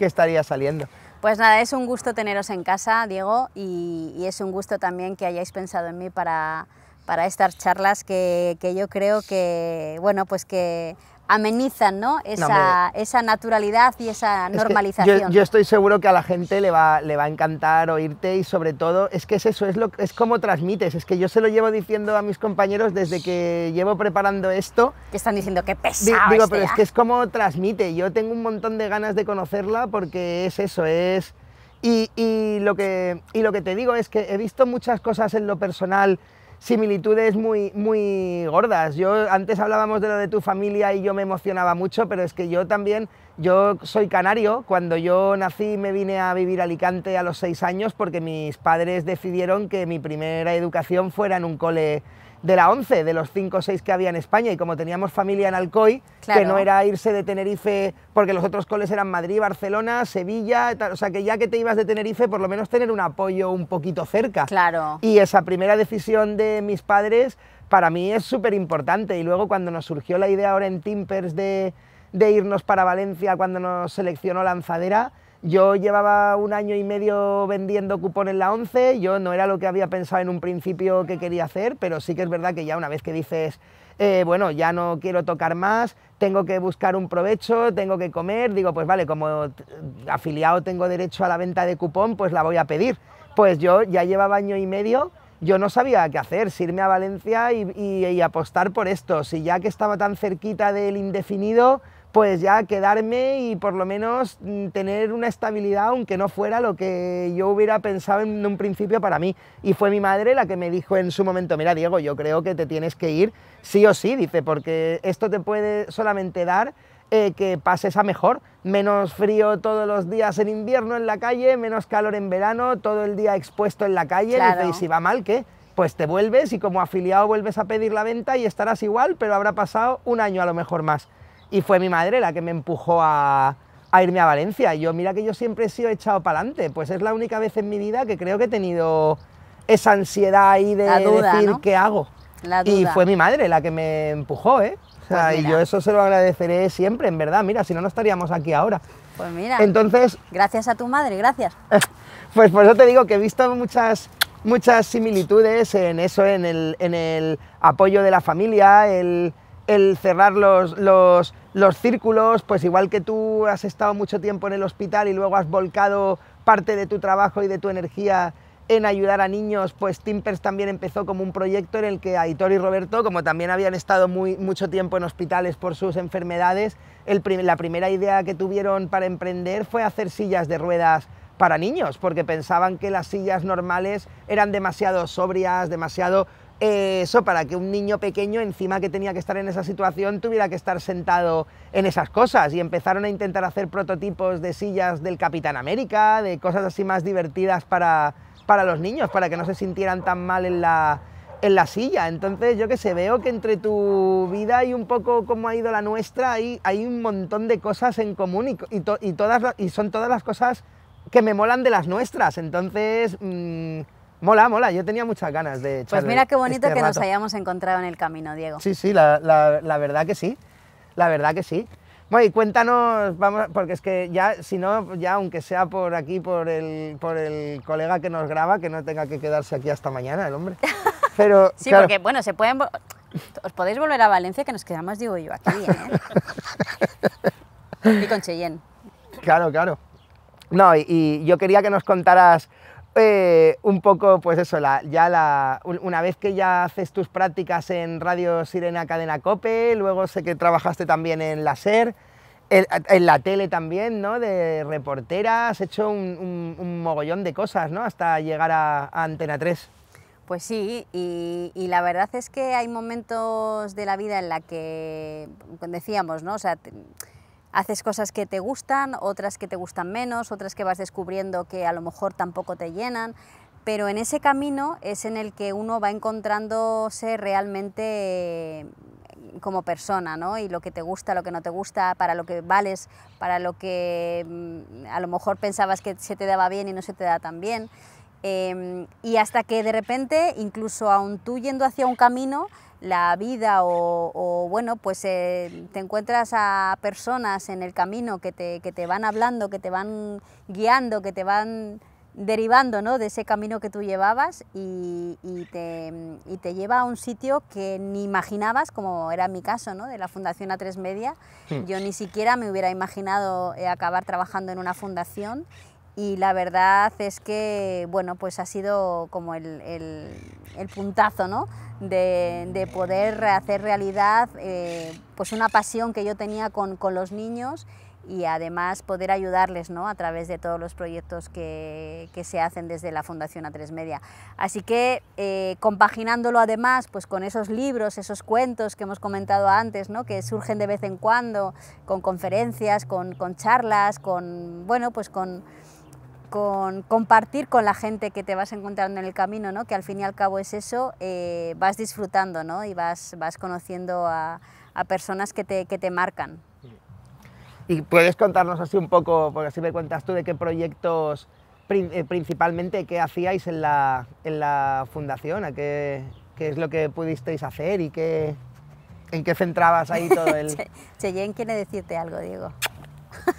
S1: estaría saliendo.
S2: Pues nada, es un gusto teneros en casa, Diego, y, es un gusto también que hayáis pensado en mí para, para estas charlas que, que, yo creo que, bueno, pues que amenizan ¿no? esa, esa naturalidad y esa normalización. yo,
S1: estoy seguro que a la gente le va, le va a encantar oírte y sobre todo es que es eso, es, lo, es como transmites, es que yo se lo llevo diciendo a mis compañeros desde que llevo preparando esto. Que están diciendo
S2: que pesado. Digo, este pero es que
S1: es como transmite, yo tengo un montón de ganas de conocerla porque es eso, es... Y, lo que, y lo que te digo es que he visto muchas cosas en lo personal similitudes muy, muy gordas. Yo antes hablábamos de lo de tu familia y yo me emocionaba mucho, pero es que yo también yo soy canario, cuando yo nací me vine a vivir a Alicante a los seis años porque mis padres decidieron que mi primera educación fuera en un cole de la 11, de los 5 o 6 que había en España, y como teníamos familia en Alcoy, que no era irse de Tenerife, porque los otros coles eran Madrid, Barcelona, Sevilla, o sea que ya que te ibas de Tenerife, por lo menos tener un apoyo un poquito cerca. Claro. Y esa primera decisión de mis padres para mí es súper importante, y luego cuando nos surgió la idea ahora en Timpers de de irnos para Valencia cuando nos seleccionó Lanzadera. Yo llevaba un año y medio vendiendo cupones en la 11, yo no era lo que había pensado en un principio que quería hacer, pero sí que es verdad que ya una vez que dices, eh, bueno, ya no quiero tocar más, tengo que buscar un provecho, tengo que comer, digo, pues vale, como afiliado tengo derecho a la venta de cupón, pues la voy a pedir. Pues yo ya llevaba año y medio, yo no sabía qué hacer, si irme a Valencia y, y apostar por esto, si ya que estaba tan cerquita del indefinido, pues ya quedarme y por lo menos mm, tener una estabilidad, aunque no fuera lo que yo hubiera pensado en un principio para mí. Y fue mi madre la que me dijo en su momento, mira Diego, yo creo que te tienes que ir sí o sí, dice, porque esto te puede solamente dar eh, que pases a mejor. Menos frío todos los días en invierno en la calle, menos calor en verano, todo el día expuesto en la calle, dice, y si va mal, ¿qué? pues te vuelves y como afiliado vuelves a pedir la venta y estarás igual, pero habrá pasado un año a lo mejor más. Y fue mi madre la que me empujó a, irme a Valencia. Y yo, mira que yo siempre he sido echado para adelante, pues es la única vez en mi vida que creo que he tenido esa ansiedad ahí de decir qué hago. Y fue mi madre la que me empujó, ¿eh? Pues y yo eso se lo agradeceré siempre, en verdad. Mira, si no, no estaríamos aquí ahora. Pues mira. Entonces.
S2: Gracias a tu madre, gracias.
S1: Pues por eso te digo que he visto muchas, muchas similitudes en eso, en el, en el apoyo de la familia, el, el cerrar los, círculos, pues igual que tú has estado mucho tiempo en el hospital y luego has volcado parte de tu trabajo y de tu energía en ayudar a niños, pues Timpers también empezó como un proyecto en el que Aitor y Roberto, como también habían estado muy, mucho tiempo en hospitales por sus enfermedades, la primera idea que tuvieron para emprender fue hacer sillas de ruedas para niños, porque pensaban que las sillas normales eran demasiado sobrias, demasiado eso para que un niño pequeño, encima que tenía que estar en esa situación, tuviera que estar sentado en esas cosas. Y empezaron a intentar hacer prototipos de sillas del Capitán América, de cosas así más divertidas para, para los niños, para que no se sintieran tan mal en la, en la silla. Entonces, yo que sé, veo que entre tu vida y un poco cómo ha ido la nuestra, hay, hay un montón de cosas en común y, todas, y son todas las cosas que me molan de las nuestras. Entonces, mm, Mola, mola, yo tenía muchas ganas de Pues mira qué bonito este que nos hayamos
S2: encontrado en el camino, Diego. Sí,
S1: sí, la, verdad que sí, la verdad que sí. Bueno, y cuéntanos, vamos, porque es que ya, si no, ya aunque sea por aquí, por el, por el colega que nos graba, que no tenga que quedarse aquí hasta mañana el hombre.
S2: Pero, sí, porque bueno, se pueden, os podéis volver a Valencia, que nos quedamos, digo yo, aquí, ¿eh? y con Cheyenne. Claro, claro.
S1: No, y yo quería que nos contaras eh, un poco, pues eso, ya la, una vez que ya haces tus prácticas en Radio Sirena Cadena Cope, luego sé que trabajaste también en la SER, en, la tele también, ¿no? De reportera, has
S2: hecho un, mogollón de cosas, ¿no? Hasta llegar a, Antena 3. Pues sí, y, la verdad es que hay momentos de la vida en la que, decíamos, ¿no? O sea, haces cosas que te gustan, otras que te gustan menos, otras que vas descubriendo que a lo mejor tampoco te llenan, pero en ese camino es en el que uno va encontrándose realmente eh, como persona, ¿no? Y lo que te gusta, lo que no te gusta, para lo que vales, para lo que mm, a lo mejor pensabas que se te daba bien y no se te da tan bien. Em, y hasta que de repente, incluso aún tú yendo hacia un camino, la vida o, bueno, pues eh, te encuentras a personas en el camino que te, que te, van hablando, que te van guiando, que te van derivando ¿no? de ese camino que tú llevabas y, te, lleva a un sitio que ni imaginabas, como era mi caso, ¿no? de la Fundación A3 Media. Hmm. Yo ni siquiera me hubiera imaginado eh, acabar trabajando en una fundación y la verdad es que bueno pues ha sido como el, puntazo de, poder hacer realidad eh, pues una pasión que yo tenía con, los niños y además poder ayudarles ¿no? a través de todos los proyectos que, se hacen desde la Fundación A3 Media. Así que eh, compaginándolo además pues con esos libros, esos cuentos que hemos comentado antes, ¿no? que surgen de vez en cuando, con conferencias, con, con charlas, con bueno pues con con compartir con la gente que te vas encontrando en el camino, ¿no? que al fin y al cabo es eso, eh, vas disfrutando ¿no? y vas, vas conociendo a, a personas que te, que te marcan.
S1: ¿Y puedes contarnos así un poco, porque así me cuentas tú, de qué proyectos eh, principalmente qué hacíais en la, en la fundación? ¿A qué, qué, es lo que pudisteis hacer y qué, en qué centrabas ahí todo el...?
S2: Cheyenne quiere decirte algo, Diego.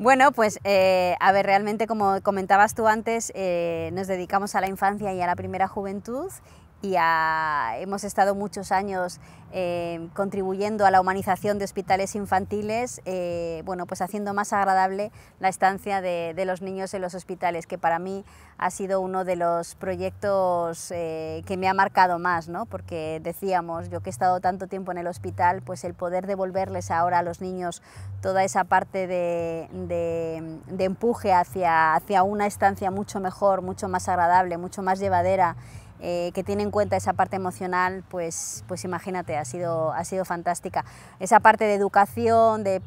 S2: Bueno, pues eh, a ver, realmente como comentabas tú antes, eh, nos dedicamos a la infancia y a la primera juventud y hemos estado muchos años em, contribuyendo a la humanización de hospitales infantiles, eh, bueno, pues haciendo más agradable la estancia de, los niños en los hospitales, que para mí ha sido uno de los proyectos eh, que me ha marcado más, ¿no? porque decíamos, yo que he estado tanto tiempo en el hospital, pues el poder devolverles ahora a los niños toda esa parte de, empuje hacia, hacia una estancia mucho mejor, mucho más agradable, mucho más llevadera eh, que tiene en cuenta esa parte emocional, pues, pues imagínate, ha sido, ha sido fantástica. Esa parte de educación, de,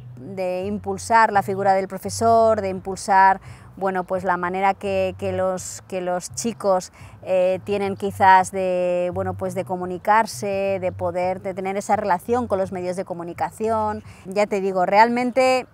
S2: impulsar la figura del profesor, de impulsar bueno, pues la manera que, los, que los, chicos eh, tienen quizás de, bueno, pues de comunicarse, de poder de tener esa relación con los medios de comunicación. Ya te digo, realmente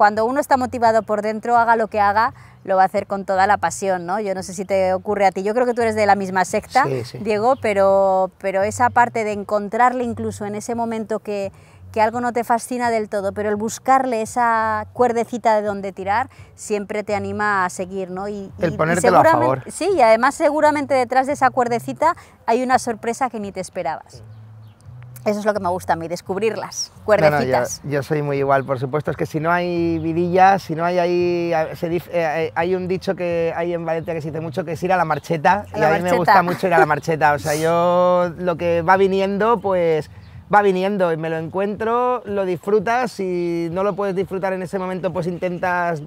S2: cuando uno está motivado por dentro, haga lo que haga, lo va a hacer con toda la pasión, ¿no? Yo no sé si te ocurre a ti, yo creo que tú eres de la misma secta, Diego, pero, pero esa parte de encontrarle incluso en ese momento que, que algo no te fascina del todo, pero el buscarle esa cuerdecita de donde tirar siempre te anima a seguir, ¿no? Y, el ponértelo a favor. Sí, y además seguramente detrás de esa cuerdecita hay una sorpresa que ni te esperabas. Eso es lo que me gusta a mí, descubrirlas, cuerdecitas.
S1: yo, soy muy igual, por supuesto, es que si no hay vidillas, si no hay ahí, eh, eh, hay un dicho que hay en Valencia que se dice mucho que es ir a la marcheta, y a mí me gusta mucho ir a la marcheta, o sea, yo lo que va viniendo, pues va viniendo y me lo encuentro, lo disfrutas, si no lo puedes disfrutar en ese momento, pues intentas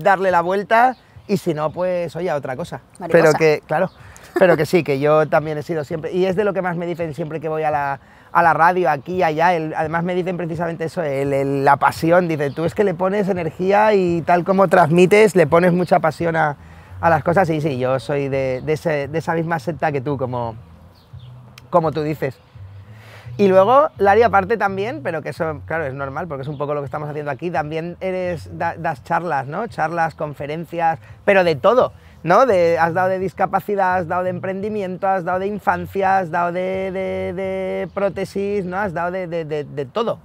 S1: darle la vuelta, y si no, pues oye, otra cosa. Pero que, claro, pero que sí, que yo también he sido siempre, y es de lo que más me dicen siempre que voy a la a la radio, aquí y allá. además me dicen precisamente eso, la pasión. Dice, tú es que le pones energía y tal como transmites, le pones mucha pasión a, las cosas. Y sí, yo soy de, esa misma secta que tú, como, como tú dices. Y luego, Lari, aparte también, pero que eso, claro, es normal, porque es un poco lo que estamos haciendo aquí, también eres, das charlas, ¿no? Charlas, conferencias, pero de todo. ¿no? has dado de discapacidad, has dado de emprendimiento, has dado de infancia, has dado de, prótesis, ¿no? Has dado de, todo.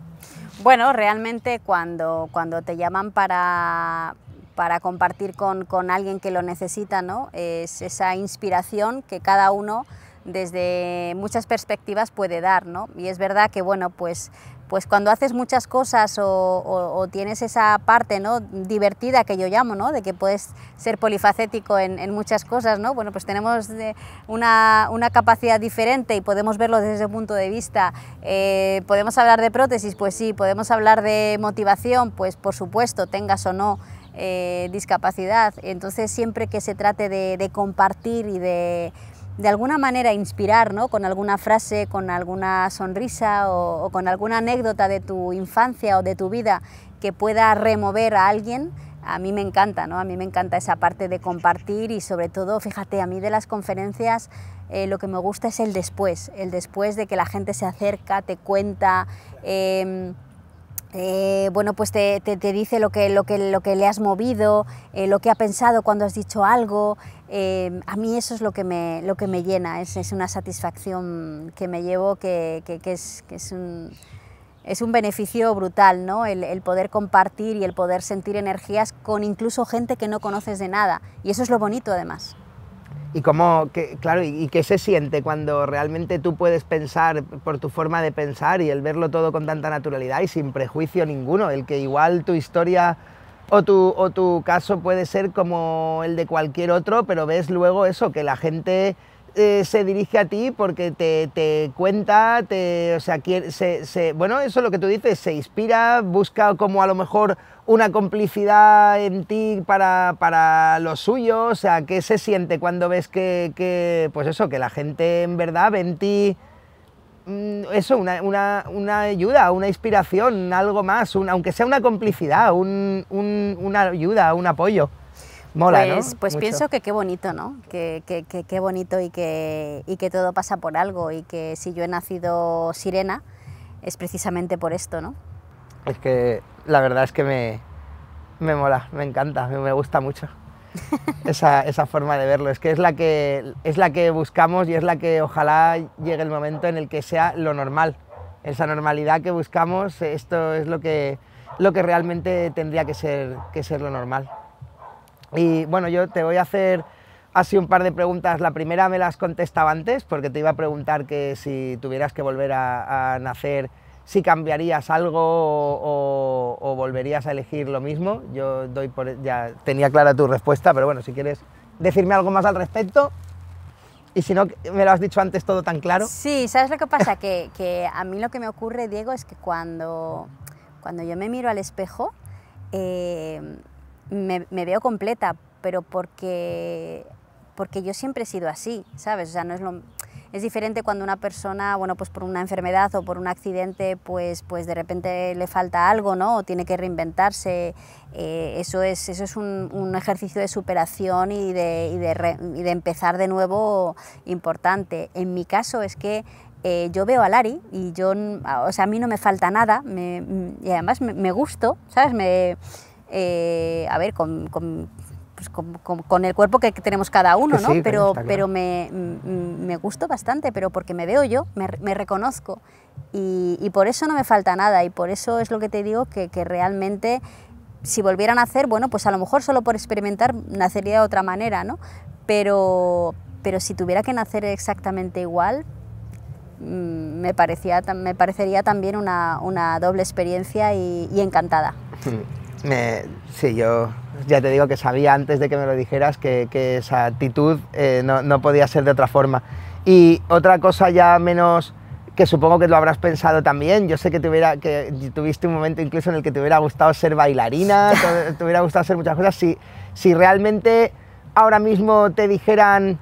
S2: Bueno, realmente cuando, cuando te llaman para, para compartir con, con, alguien que lo necesita, ¿no? Es esa inspiración que cada uno desde muchas perspectivas puede dar, ¿no? Y es verdad que, bueno, pues pues cuando haces muchas cosas o, tienes esa parte ¿no? divertida que yo llamo, de que puedes ser polifacético en, muchas cosas, ¿no? bueno, pues tenemos una, capacidad diferente y podemos verlo desde ese punto de vista. Eh, ¿Podemos hablar de prótesis? Pues sí. ¿Podemos hablar de motivación? Pues por supuesto, tengas o no eh, discapacidad. Entonces siempre que se trate de compartir y de de alguna manera inspirar, ¿no? Con alguna frase, con alguna sonrisa o, con alguna anécdota de tu infancia o de tu vida que pueda remover a alguien. A mí me encanta, ¿no? A mí me encanta esa parte de compartir y sobre todo, fíjate, a mí de las conferencias eh, lo que me gusta es el después, el después de que la gente se acerca, te cuenta. Em, eh, bueno, pues te, dice lo que, lo, que, lo que le has movido, eh, lo que ha pensado cuando has dicho algo, Em, a mí eso es lo que me, lo que me llena, es, es una satisfacción que me llevo, que, es, un beneficio brutal, ¿no? El, poder compartir y el poder sentir energías con incluso gente que no conoces de nada. Y eso es lo bonito, además.
S1: ¿Y cómo, que claro, y, qué se siente cuando realmente tú puedes pensar por tu forma de pensar y el verlo todo con tanta naturalidad y sin prejuicio ninguno? El que igual tu historia o tu, o tu caso puede ser como el de cualquier otro, pero ves luego eso, que la gente eh, se dirige a ti porque te, te cuenta, te, o sea, se, bueno, eso es lo que tú dices, se inspira, busca como a lo mejor una complicidad en ti para, para lo suyo, o sea, ¿qué se siente cuando ves que, que, pues eso, que la gente en verdad ve en ti Mm, eso, una, ayuda, una inspiración, algo más, aunque sea una complicidad, una ayuda, un apoyo.
S2: Mola, ¿no? Pues, pues pienso que qué bonito, ¿no? Que, qué bonito y que, que todo pasa por algo y que si yo he nacido sirena es precisamente por esto, ¿no?
S1: Es que la verdad es que me, me mola, me encanta, me gusta mucho. esa, esa, forma de verlo. Es que es, la que es la que buscamos y es la que ojalá llegue el momento en el que sea lo normal. Esa normalidad que buscamos, esto es lo que, realmente tendría que ser, ser lo normal. Y bueno, yo te voy a hacer así un par de preguntas. La primera me las contestaba antes porque te iba a preguntar que si tuvieras que volver a nacer, si cambiarías algo o, volverías a elegir lo mismo. Yo doy por, ya tenía clara tu respuesta, pero bueno, si quieres decirme algo más al respecto. Y si no, me lo has dicho antes todo tan claro. Sí,
S2: ¿sabes lo que pasa? que, a mí lo que me ocurre, Diego, es que cuando, cuando yo me miro al espejo, eh, me, veo completa, pero porque porque yo siempre he sido así, ¿sabes? O sea, no es lo, es diferente cuando una persona, bueno, pues por una enfermedad o por un accidente, pues, pues de repente le falta algo, ¿no? O tiene que reinventarse. Eh, eso es, eso es un, ejercicio de superación y de, empezar de nuevo importante. En mi caso es que eh, yo veo a Lari y yo, o sea, a mí no me falta nada y además me, gusto, ¿sabes? Me, eh, a ver, con, pues, con, el cuerpo que tenemos cada uno, ¿no? pero pero me, mm, me gustó bastante, pero porque me veo yo, me, reconozco. Y, por eso no me falta nada y por eso es lo que te digo que, que realmente si volvieran a hacer, bueno, pues a lo mejor solo por experimentar nacería de otra manera, ¿no? Pero, pero si tuviera que nacer exactamente igual, mm, me, parecía, me parecería también una, una doble experiencia y, encantada.
S1: sí, yo ya te digo que sabía antes de que me lo dijeras que, esa actitud eh, no, podía ser de otra forma. Y otra cosa ya menos que supongo que lo habrás pensado también, yo sé que, tuviera, que tuviste un momento incluso en el que te hubiera gustado ser bailarina, te, hubiera gustado hacer muchas cosas, si, si realmente ahora mismo te dijeran...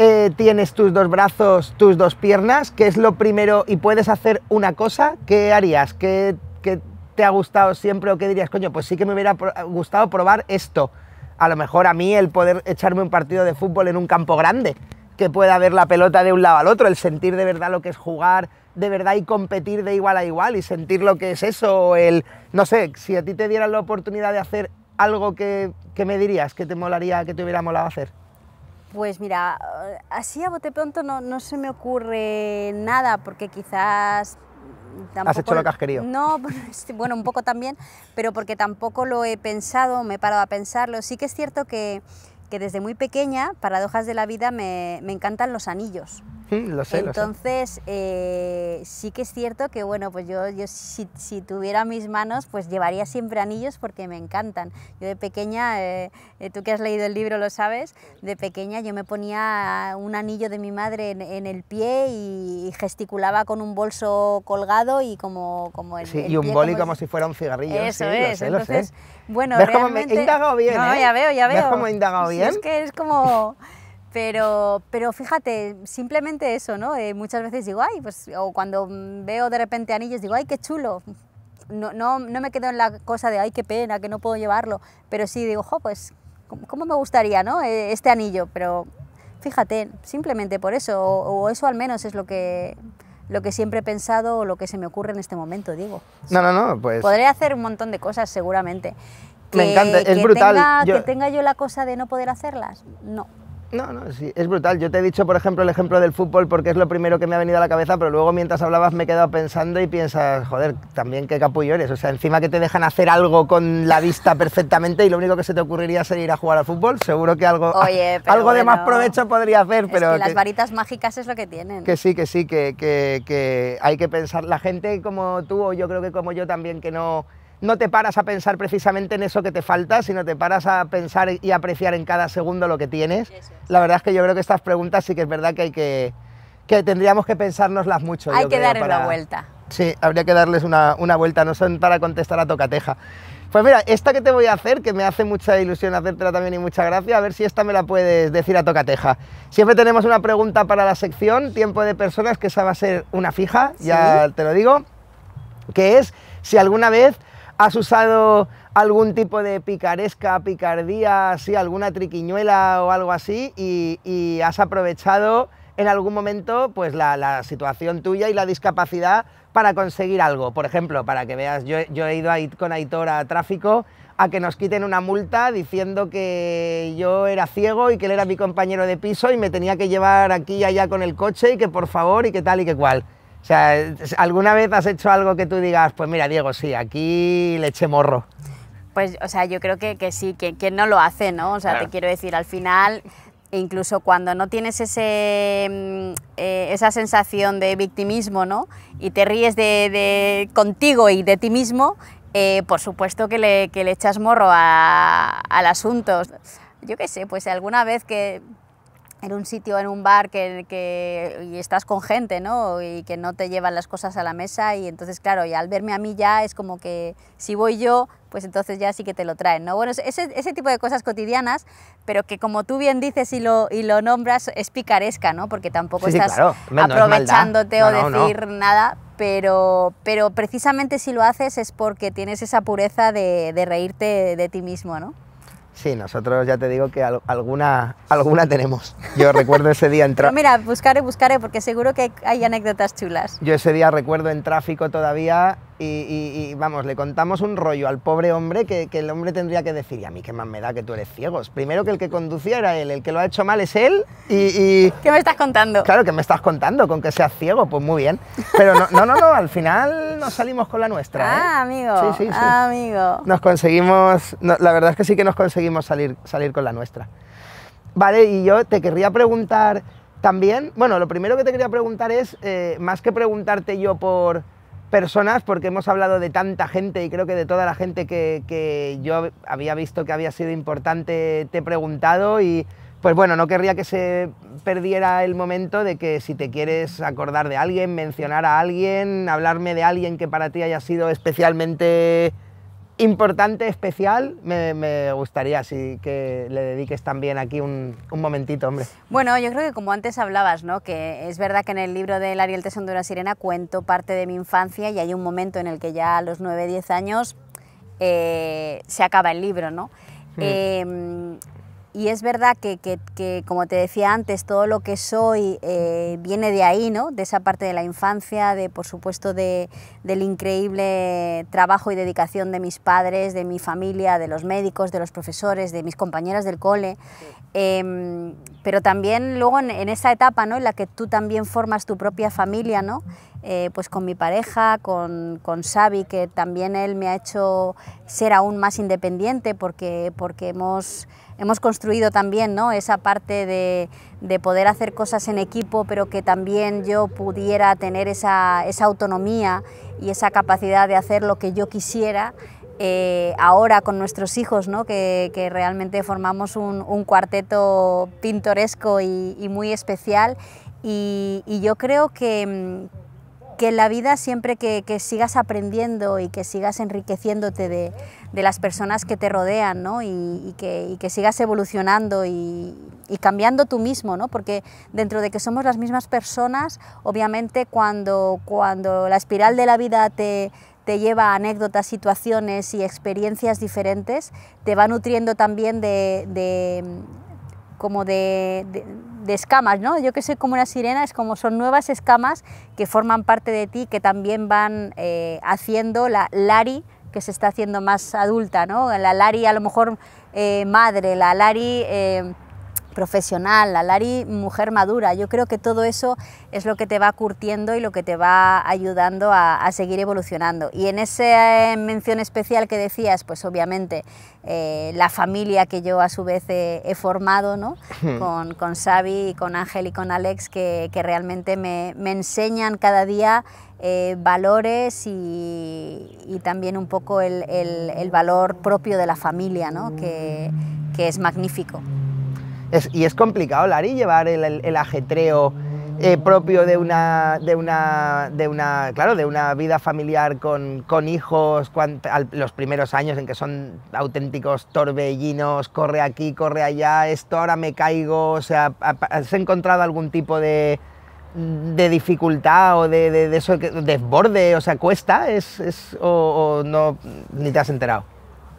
S1: Eh, tienes tus dos brazos, tus dos piernas, que es lo primero, y puedes hacer una cosa, ¿qué harías? ¿Qué, qué harías qué te ha gustado siempre o qué dirías, coño, pues sí que me hubiera gustado probar esto. A lo mejor a mí el poder echarme un partido de fútbol en un campo grande, que pueda ver la pelota de un lado al otro, el sentir de verdad lo que es jugar de verdad y competir de igual a igual y sentir lo que es eso, el, no sé, si a ti te dieran la oportunidad de hacer algo que, que me dirías que te molaría, que te hubiera molado hacer.
S2: Pues mira, así a bote pronto no, no se me ocurre nada, porque quizás ¿Has hecho lo que has querido? No, bueno, un poco también, pero porque tampoco lo he pensado, me he parado a pensarlo. Sí que es cierto que que desde muy pequeña, paradojas de la vida, me, encantan los anillos.
S1: Sí, Entonces,
S2: eh, sí que es cierto que, bueno, pues yo, yo si, tuviera mis manos, pues llevaría siempre anillos porque me encantan. Yo de pequeña, eh, eh, tú que has leído el libro lo sabes, de pequeña yo me ponía un anillo de mi madre en, el pie y, gesticulaba con un bolso colgado y como, como Sí, y un como,
S1: si fuera un cigarrillo.
S2: Bueno, realmente... bien, No, ¿eh? ya veo, ya veo. es como he bien? es que es como... Pero, pero fíjate, simplemente eso, ¿no? Eh, muchas veces digo, ay, pues, o cuando veo de repente anillos, digo, ay, qué chulo. No, no, no me quedo en la cosa de, ay, qué pena, que no puedo llevarlo. Pero sí digo, jo, pues, ¿cómo me gustaría, ¿no? Eh, este anillo, pero fíjate, simplemente por eso, o eso al menos es lo que lo que siempre he pensado o lo que se me ocurre en este momento, digo.
S1: No, no, no, pues... Podré
S2: hacer un montón de cosas seguramente. me encanta, es brutal. Tenga, yo... Que tenga yo la cosa de no poder hacerlas, no.
S1: No, no, sí, es brutal. Yo te he dicho, por ejemplo, el ejemplo del fútbol porque es lo primero que me ha venido a la cabeza, pero luego mientras hablabas me he quedado pensando y piensas, joder, también qué capullo eres. O sea, encima que te dejan hacer algo con la vista perfectamente y lo único que se te ocurriría sería ir a jugar al fútbol, seguro que algo, algo de más provecho podría hacer. pero que las
S2: varitas mágicas es lo que tienen. Que
S1: sí, que sí, que, que hay que pensar. La gente como tú o yo creo que como yo también que no no te paras a pensar precisamente en eso que te falta, sino te paras a pensar y apreciar en cada segundo lo que tienes. La verdad es que yo creo que estas preguntas sí que es verdad que hay que, que tendríamos que pensárnoslas mucho. Hay que darle una vuelta. Sí, habría que darles una, vuelta, no son para contestar a tocateja. Pues mira, esta que te voy a hacer, que me hace mucha ilusión hacértela también y mucha gracia, a ver si esta me la puedes decir a tocateja. Siempre tenemos una pregunta para la sección, tiempo de personas, que esa va a ser una fija, ya te lo digo, que es si alguna vez ¿Has usado algún tipo de picaresca, picardía, así alguna triquiñuela o algo así y, has aprovechado en algún momento pues la, situación tuya y la discapacidad para conseguir algo. Por ejemplo, para que veas, yo, he ido con Aitor a tráfico a que nos quiten una multa diciendo que yo era ciego y que él era mi compañero de piso y me tenía que llevar aquí y allá con el coche y que por favor y que tal y que cual. O sea, ¿alguna vez has hecho algo que tú digas, pues mira, Diego, sí, aquí le eché morro?
S2: Pues, o sea, yo creo que, sí, que no lo hace, ¿no? O sea, te quiero decir, al final, incluso cuando no tienes ese, mm, eh, esa sensación de victimismo, ¿no? Y te ríes de, contigo y de ti mismo, eh, por supuesto que le, echas morro al asunto. Yo qué sé, pues alguna vez que en un sitio, en un bar que, que, y estás con gente, ¿no? Y que no te llevan las cosas a la mesa y entonces, claro, y al verme a mí ya es como que si voy yo, pues entonces ya sí que te lo traen, ¿no? Bueno, ese, ese tipo de cosas cotidianas, pero que como tú bien dices y lo, y lo nombras, es picaresca, ¿no? Porque tampoco estás aprovechándote o decir nada, pero, pero precisamente si lo haces es porque tienes esa pureza de, de reírte de ti mismo, ¿no?
S1: Sí, nosotros ya te digo que alguna, alguna tenemos. Yo recuerdo ese día en tráfico.
S2: Mira, buscaré, buscaré, porque seguro que hay anécdotas chulas.
S1: Yo ese día recuerdo en tráfico todavía y, vamos, le contamos un rollo al pobre hombre que, el hombre tendría que decir, y a mí qué más me da que tú eres ciego. Primero que el que conducía era él, el que lo ha hecho mal es él y... ¿Qué me estás contando? Claro, que me estás contando, con que seas ciego, pues muy bien. Pero no, no, no, al final nos salimos con la nuestra.
S2: ¿eh? Ah, amigo. Sí, sí, sí. Ah, amigo.
S1: Nos conseguimos, la verdad es que sí que nos conseguimos salir, salir con la nuestra. Vale, y yo te querría preguntar también, bueno, lo primero que te quería preguntar es, eh, más que preguntarte yo por personas, porque hemos hablado de tanta gente y creo que de toda la gente que, yo había visto que había sido importante, te he preguntado y pues bueno, no querría que se perdiera el momento de que si te quieres acordar de alguien, mencionar a alguien, hablarme de alguien que para ti haya sido especialmente importante, especial, me, gustaría así que le dediques también aquí un, momentito, hombre.
S2: Bueno, yo creo que como antes hablabas, ¿no? que es verdad que en el libro del Ariel Tesón de Sirena cuento parte de mi infancia y hay un momento en el que ya a los 9, 10 años eh, se acaba el libro. ¿no? Hmm. Em, y es verdad que, como te decía antes, todo lo que soy eh, viene de ahí, ¿no? de esa parte de la infancia, de por supuesto del increíble trabajo y dedicación de mis padres, de mi familia, de los médicos, de los profesores, de mis compañeras del cole. Em, pero también luego en, esa etapa ¿no? en la que tú también formas tu propia familia, ¿no? Eh, pues con mi pareja, con, con Xavi, que también él me ha hecho ser aún más independiente porque, porque hemos hemos construido también ¿no? esa parte de, poder hacer cosas en equipo, pero que también yo pudiera tener esa, autonomía y esa capacidad de hacer lo que yo quisiera. Eh, ahora con nuestros hijos, que, realmente formamos un, cuarteto pintoresco y, muy especial y, yo creo que, mm, que en la vida siempre que, sigas aprendiendo y que sigas enriqueciéndote de, las personas que te rodean ¿no? y, que, sigas evolucionando y, cambiando tú mismo, ¿no? porque dentro de que somos las mismas personas, obviamente cuando, cuando la espiral de la vida te, te lleva a anécdotas, situaciones y experiencias diferentes, te va nutriendo también de como de, escamas, ¿no? Yo que sé, como una sirena, es como son nuevas escamas que forman parte de ti, que también van eh, haciendo la Lari, que se está haciendo más adulta, ¿no? La Lari a lo mejor eh, madre, la Lari... Eh, profesional, a Lari mujer madura. Yo creo que todo eso es lo que te va curtiendo y lo que te va ayudando a, seguir evolucionando. Y en esa eh, mención especial que decías, pues obviamente eh, la familia que yo a su vez he, formado, ¿no? Hmm. con, con Xavi, con Ángel y con Alex, que, realmente me, enseñan cada día eh, valores y, también un poco el, valor propio de la familia, ¿no? que es magnífico
S1: y es complicado, Lari, llevar el, ajetreo eh, propio de una, de una, de una, claro, de una vida familiar con, hijos, los primeros años en que son auténticos torbellinos, corre aquí, corre allá, esto ahora me caigo, o sea, ¿has encontrado algún tipo de, dificultad o de, de, de desborde, o sea, cuesta, es, o, o no, ni te has enterado?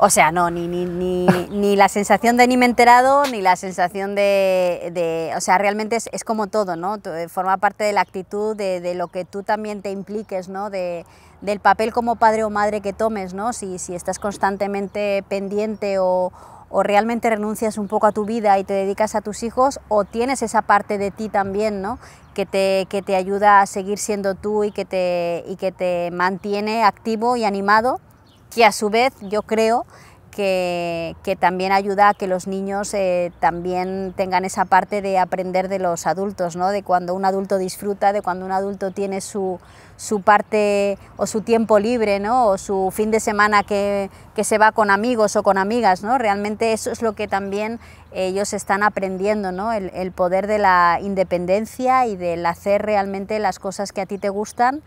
S2: O sea, no, ni, ni, ni, ni, la sensación de ni me he enterado, ni la sensación de... o sea, realmente es, como todo, ¿no? Eh, forma parte de la actitud, de, lo que tú también te impliques, ¿no? De, del papel como padre o madre que tomes, ¿no? Si, si estás constantemente pendiente o, realmente renuncias un poco a tu vida y te dedicas a tus hijos o tienes esa parte de ti también, ¿no? Que te, que te ayuda a seguir siendo tú y que te, y que te mantiene activo y animado y, a su vez yo creo que, también ayuda a que los niños eh, también tengan esa parte de aprender de los adultos, ¿no? de cuando un adulto disfruta, de cuando un adulto tiene su, su parte o su tiempo libre, ¿no? o su fin de semana que, se va con amigos o con amigas. ¿no? Realmente eso es lo que también ellos están aprendiendo, ¿no? el, el poder de la independencia y del hacer realmente las cosas que a ti te gustan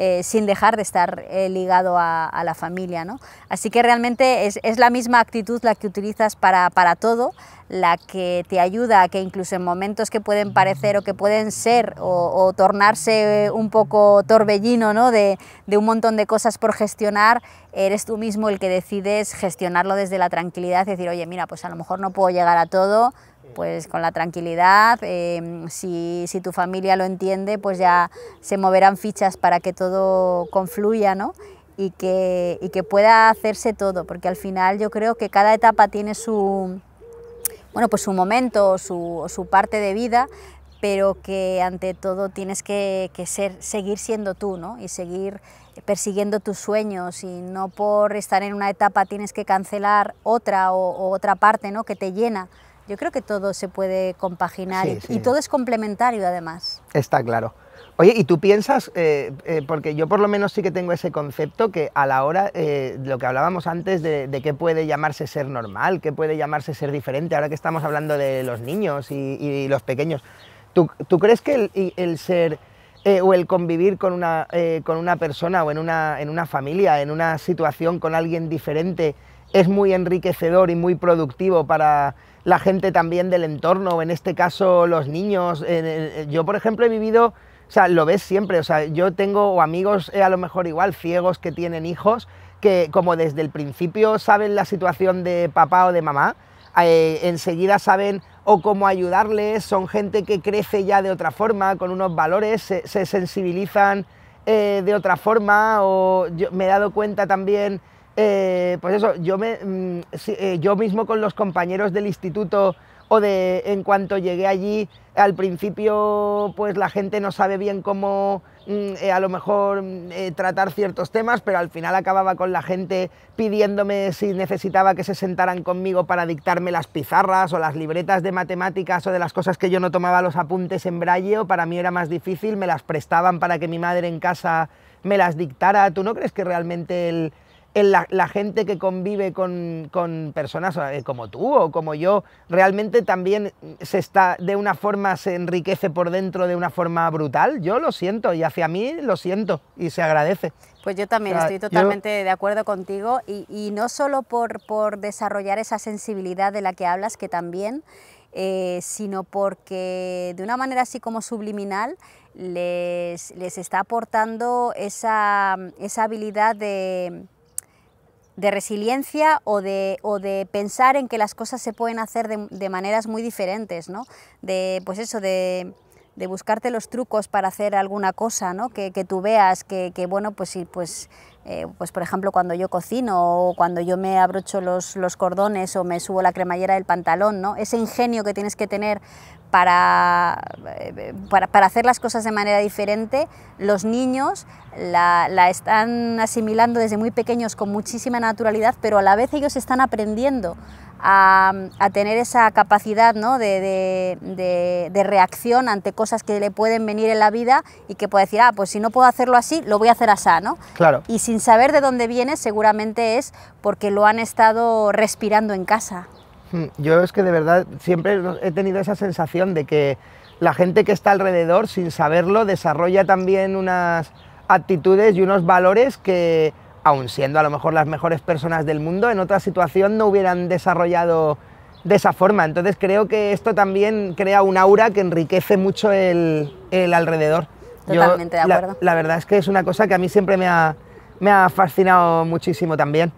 S2: eh, sin dejar de estar eh, ligado a, la familia. ¿no? Así que realmente es, la misma actitud la que utilizas para, todo, la que te ayuda a que incluso en momentos que pueden parecer o que pueden ser o, tornarse eh, un poco torbellino ¿no? de, de, un montón de cosas por gestionar, eres tú mismo el que decides gestionarlo desde la tranquilidad, decir, oye, mira, pues a lo mejor no puedo llegar a todo, pues con la tranquilidad, em, si, tu familia lo entiende, pues ya se moverán fichas para que todo confluya, ¿no? Y que, que pueda hacerse todo, porque al final yo creo que cada etapa tiene su, bueno, pues su momento o su, parte de vida, pero que ante todo tienes que, ser, seguir siendo tú ¿no? y seguir persiguiendo tus sueños y no por estar en una etapa tienes que cancelar otra o, otra parte ¿no? que te llena. Yo creo que todo se puede compaginar y, todo es complementario además.
S1: Está claro. Oye, ¿y tú piensas, eh, eh, porque yo por lo menos sí que tengo ese concepto que a la hora, eh, lo que hablábamos antes de, qué puede llamarse ser normal, qué puede llamarse ser diferente, ahora que estamos hablando de los niños y, los pequeños, ¿tú, crees que el, ser... o el convivir con una, con una persona o en una, en una familia, en una situación con alguien diferente, es muy enriquecedor y muy productivo para la gente también del entorno, en este caso los niños. Yo, por ejemplo, he vivido, o sea, lo ves siempre, o sea, yo tengo amigos eh, a lo mejor igual ciegos que tienen hijos, que como desde el principio saben la situación de papá o de mamá, eh, enseguida saben o cómo ayudarles, son gente que crece ya de otra forma, con unos valores, se, sensibilizan eh, de otra forma, o yo me he dado cuenta también eh, pues eso, yo, me, mm, eh, yo mismo con los compañeros del instituto o de en cuanto llegué allí, al principio pues la gente no sabe bien cómo mm, eh, a lo mejor mm, tratar ciertos temas, pero al final acababa con la gente pidiéndome si necesitaba que se sentaran conmigo para dictarme las pizarras o las libretas de matemáticas o de las cosas que yo no tomaba los apuntes en braille, o para mí era más difícil, me las prestaban para que mi madre en casa me las dictara. ¿Tú no crees que realmente el la, gente que convive con, personas eh, como tú o como yo, realmente también se está, de una forma, se enriquece por dentro de una forma brutal. Yo lo siento y hacia mí lo siento y se agradece.
S2: Pues yo también estoy totalmente de acuerdo contigo y, no solo por, por desarrollar esa sensibilidad de la que hablas, que también eh, sino porque de una manera así como subliminal les, está aportando esa habilidad de, de resiliencia o de, o de, pensar en que las cosas se pueden hacer de, maneras muy diferentes, ¿no? De, pues eso, de, de, buscarte los trucos para hacer alguna cosa, ¿no? Que, que tú veas que, que, bueno, pues sí, pues eh, pues por ejemplo cuando yo cocino o cuando yo me abrocho los, cordones o me subo la cremallera del pantalón, ¿no? ese ingenio que tienes que tener eh, para, hacer las cosas de manera diferente, los niños la, la, están asimilando desde muy pequeños con muchísima naturalidad, pero a la vez ellos están aprendiendo a, tener esa capacidad de, reacción ante cosas que le pueden venir en la vida y que puede decir, ah, pues si no puedo hacerlo así, lo voy a hacer así, ¿no? Claro. Y sin saber de dónde viene, seguramente es porque lo han estado respirando en casa.
S1: Hmm, yo es que de verdad siempre he tenido esa sensación de que la gente que está alrededor, sin saberlo, desarrolla también unas actitudes y unos valores que aun siendo a lo mejor las mejores personas del mundo, en otra situación no hubieran desarrollado de esa forma. Entonces creo que esto también crea un aura que enriquece mucho el, alrededor. Totalmente de acuerdo. La, verdad es que es una cosa que a mí siempre me ha, fascinado muchísimo también.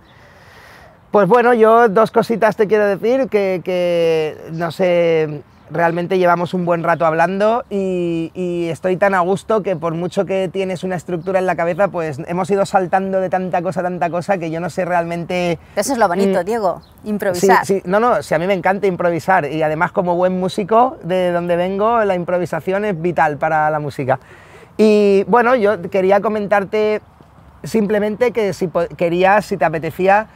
S1: Pues bueno, yo dos cositas te quiero decir, que no sé, realmente llevamos un buen rato hablando y, estoy tan a gusto que por mucho que tienes una estructura en la cabeza, pues hemos ido saltando de tanta cosa, tanta cosa, que yo no sé realmente... Eso es lo bonito, mm.
S2: Diego, improvisar. Sí,
S1: No, no, sí, a mí me encanta improvisar y además como buen músico de donde vengo, la improvisación es vital para la música. Y bueno, yo quería comentarte simplemente que si querías, si te apetecía,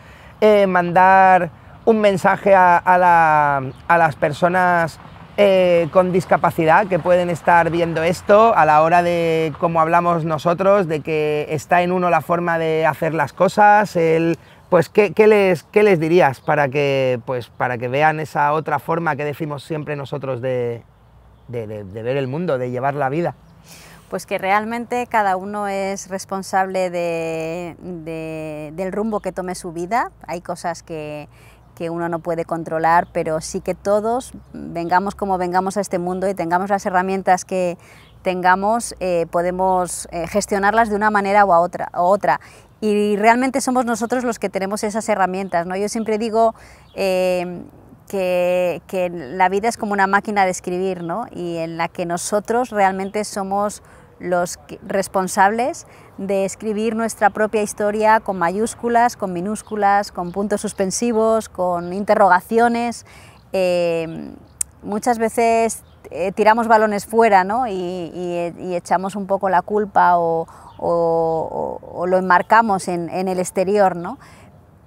S1: eh, mandar un mensaje a las personas eh, con discapacidad que pueden estar viendo esto a la hora de, cómo hablamos nosotros, de que está en uno la forma de hacer las cosas, el, pues ¿qué, qué les, qué les dirías para que, pues, para que vean esa otra forma que decimos siempre nosotros de, de ver el mundo, de llevar la vida?
S2: Pues que realmente cada uno es responsable del rumbo que tome su vida. Hay cosas que, que uno no puede controlar, pero sí que todos, vengamos como vengamos a este mundo y tengamos las herramientas que tengamos, eh, podemos eh, gestionarlas de una manera u otra, u otra. Y realmente somos nosotros los que tenemos esas herramientas. ¿no? Yo siempre digo em, que, la vida es como una máquina de escribir y en la que nosotros realmente somos los responsables de escribir nuestra propia historia con mayúsculas, con minúsculas, con puntos suspensivos, con interrogaciones. Eh, muchas veces eh, tiramos balones fuera y, echamos un poco la culpa o, lo enmarcamos en, el exterior, ¿no?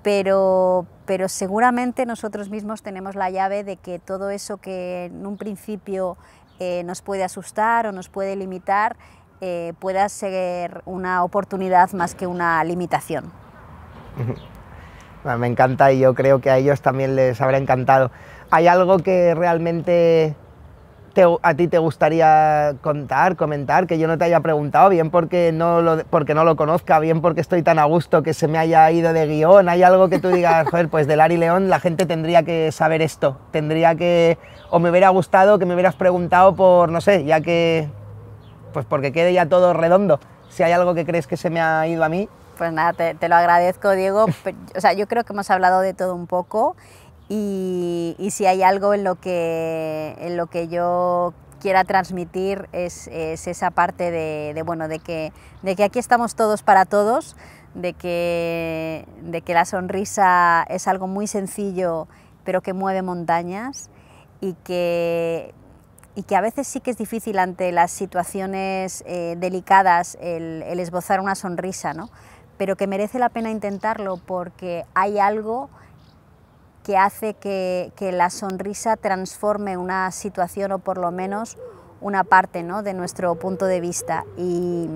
S2: pero, seguramente nosotros mismos tenemos la llave de que todo eso que en un principio eh, nos puede asustar o nos puede limitar, puedas eh, pueda ser una oportunidad más que una limitación.
S1: Ah, me encanta y yo creo que a ellos también les habrá encantado. ¿Hay algo que realmente a ti te gustaría contar, comentar, que yo no te haya preguntado, bien porque no, lo, porque no lo conozca, bien porque estoy tan a gusto que se me haya ido de guión? ¿Hay algo que tú digas, joder, pues de Larry León la gente tendría que saber esto? Tendría que, o me hubiera gustado que me hubieras preguntado por, no sé, ya que pues porque quede ya todo redondo. Si hay algo
S2: que crees que se me ha ido a mí. Pues nada, te, lo agradezco, Diego. o sea, yo creo que hemos hablado de todo un poco y, si hay algo en lo que, en lo que yo quiera transmitir es, esa parte de, de, bueno, de, que, de que aquí estamos todos para todos, de que, de que la sonrisa es algo muy sencillo pero que mueve montañas y que y que a veces sí que es difícil ante las situaciones eh, delicadas el, esbozar una sonrisa, ¿no? pero que merece la pena intentarlo porque hay algo que hace que, la sonrisa transforme una situación o por lo menos una parte ¿no? de nuestro punto de vista y,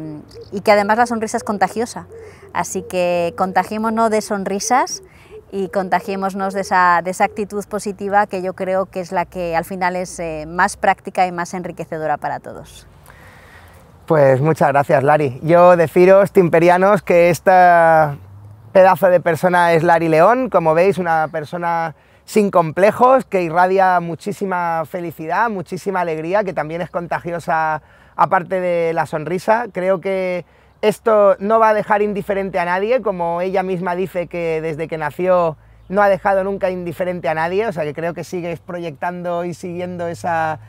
S2: que además la sonrisa es contagiosa. Así que contagiémonos de sonrisas y contagiémonos de esa, actitud positiva que yo creo que es la que al final es eh, más práctica y más enriquecedora para todos.
S1: Pues muchas gracias, Lari. Yo deciros, timperianos, que esta pedazo de persona es Lari León, como veis, una persona sin complejos, que irradia muchísima felicidad, muchísima alegría, que también es contagiosa aparte de la sonrisa. Creo que esto no va a dejar indiferente a nadie, como ella misma dice que desde que nació no ha dejado nunca indiferente a nadie, o sea que creo que sigues proyectando y siguiendo esa,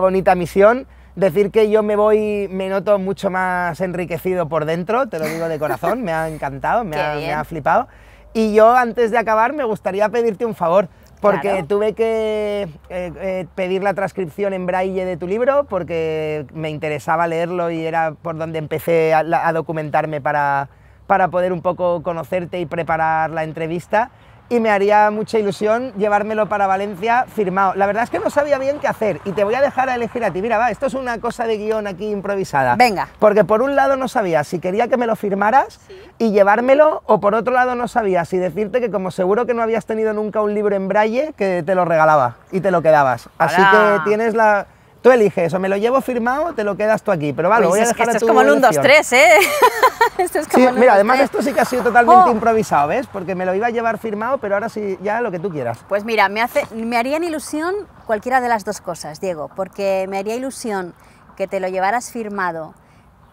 S1: bonita misión. Decir que yo me voy, me noto mucho más enriquecido por dentro, te lo digo de corazón, me ha encantado, me, me ha flipado. Y yo antes de acabar me gustaría pedirte un favor. Porque tuve que eh, eh, pedir la transcripción en braille de tu libro porque me interesaba leerlo y era por donde empecé a, a documentarme para, para poder un poco conocerte y preparar la entrevista y me haría mucha ilusión llevármelo para Valencia firmado. La verdad es que no sabía bien qué hacer y te voy a dejar a elegir a ti. Mira, va, esto es una cosa de guión aquí improvisada. Venga. Porque por un lado no sabía si quería que me lo firmaras y llevármelo o por otro lado no sabía si decirte que como seguro que no habías tenido nunca un libro en braille, que te lo regalaba y te lo quedabas. Así que tienes la Tú eliges, o me lo llevo firmado, te lo quedas tú aquí, pero vale, voy a dejar es esto es como el 1, 2, 3,
S2: ¿eh? esto es como mira, además esto sí
S1: que ha sido totalmente oh. improvisado, ¿ves? Porque me lo iba a llevar firmado, pero ahora sí, ya lo que tú quieras.
S2: Pues mira, me, hace, me haría ilusión cualquiera de las dos cosas, Diego, porque me haría ilusión que te lo llevaras firmado,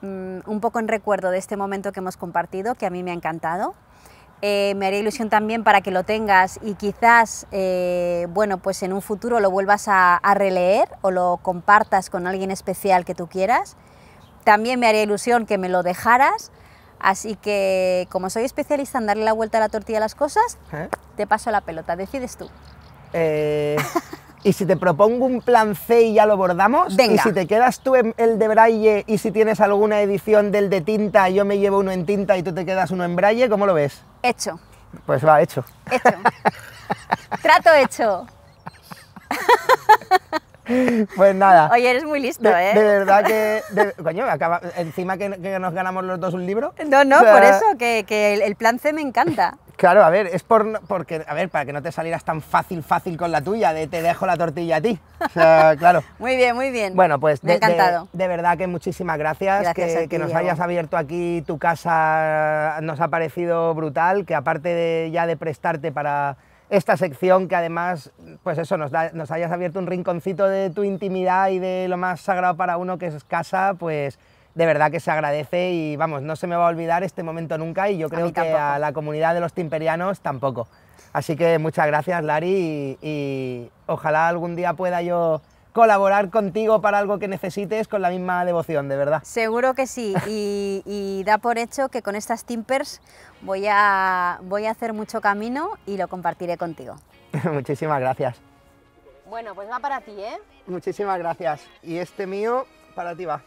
S2: mm, un poco en recuerdo de este momento que hemos compartido, que a mí me ha encantado, eh, me haría ilusión también para que lo tengas y quizás, eh, bueno, pues en un futuro lo vuelvas a, releer o lo compartas con alguien especial que tú quieras. También me haría ilusión que me lo dejaras. Así que, como soy especialista en darle la vuelta a la tortilla a las cosas, ¿Eh? te paso la pelota, decides tú.
S1: ¿Y si te propongo un plan C y ya lo bordamos? ¿Y si te quedas tú en el de braille y si tienes alguna edición del de tinta, yo me llevo uno en tinta y tú te quedas uno en braille? ¿Cómo lo ves? Hecho. Pues va, hecho. Hecho.
S2: Trato hecho.
S1: Pues nada. Oye,
S2: eres muy listo, ¿eh? De verdad que.
S1: coño, encima que, nos ganamos los dos un libro. No, no, por eso,
S2: que, el, plan C me encanta.
S1: Claro, a ver, es por, porque, a ver, para que no te salieras tan fácil, fácil con la tuya, de te dejo la tortilla a ti. O sea, claro. muy bien, muy bien. Bueno, pues de, encantado. De, verdad que muchísimas gracias, que, que, nos hayas abierto aquí tu casa, nos ha parecido brutal, que aparte de, ya de prestarte para esta sección, que además, pues eso, nos, nos hayas abierto un rinconcito de tu intimidad y de lo más sagrado para uno que es casa, pues de verdad que se agradece y vamos, no se me va a olvidar este momento nunca y yo creo que a la comunidad de los timperianos tampoco. Así que muchas gracias Lari y, ojalá algún día pueda yo colaborar contigo para algo que necesites con la misma devoción, de verdad.
S2: Seguro que sí, y, da por hecho que con estas Timpers voy a, voy a hacer mucho camino y lo compartiré contigo.
S1: Muchísimas gracias.
S2: Bueno, pues va para ti, ¿eh?
S1: Muchísimas gracias. Y este mío, para ti va.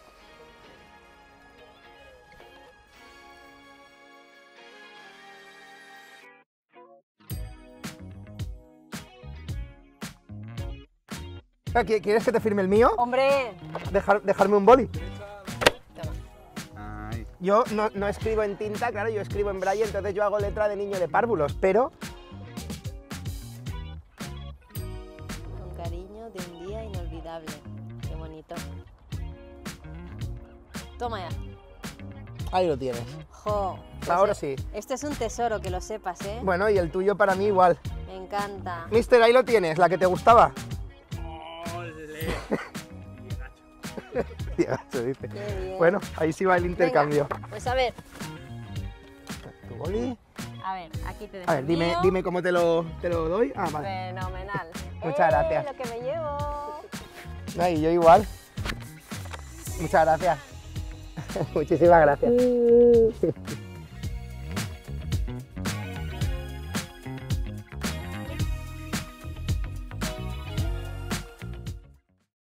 S1: Ah, ¿Quieres que te firme el mío? Hombre. Dejar, dejarme un boli. Yo no, escribo en tinta, claro, yo escribo en braille, entonces yo hago letra de niño de párvulos, pero...
S2: Con cariño de un día inolvidable. Qué bonito. Toma ya. Ahí lo tienes. Jo. Pues Ahora e-, sí. Este es un tesoro, que lo sepas, ¿eh?
S1: Bueno, y el tuyo para mí igual.
S2: Me encanta.
S1: Mister, ahí lo tienes, la que te gustaba.
S2: Bueno, ahí sí va el intercambio. pues a ver. A ver, aquí te dejo. A ver, dime, dime
S1: cómo te lo, te lo doy.
S2: Ah, vale. Fenomenal. Muchas eh, gracias. lo que me llevo.
S1: yo igual. Muchas gracias. Muchísimas gracias.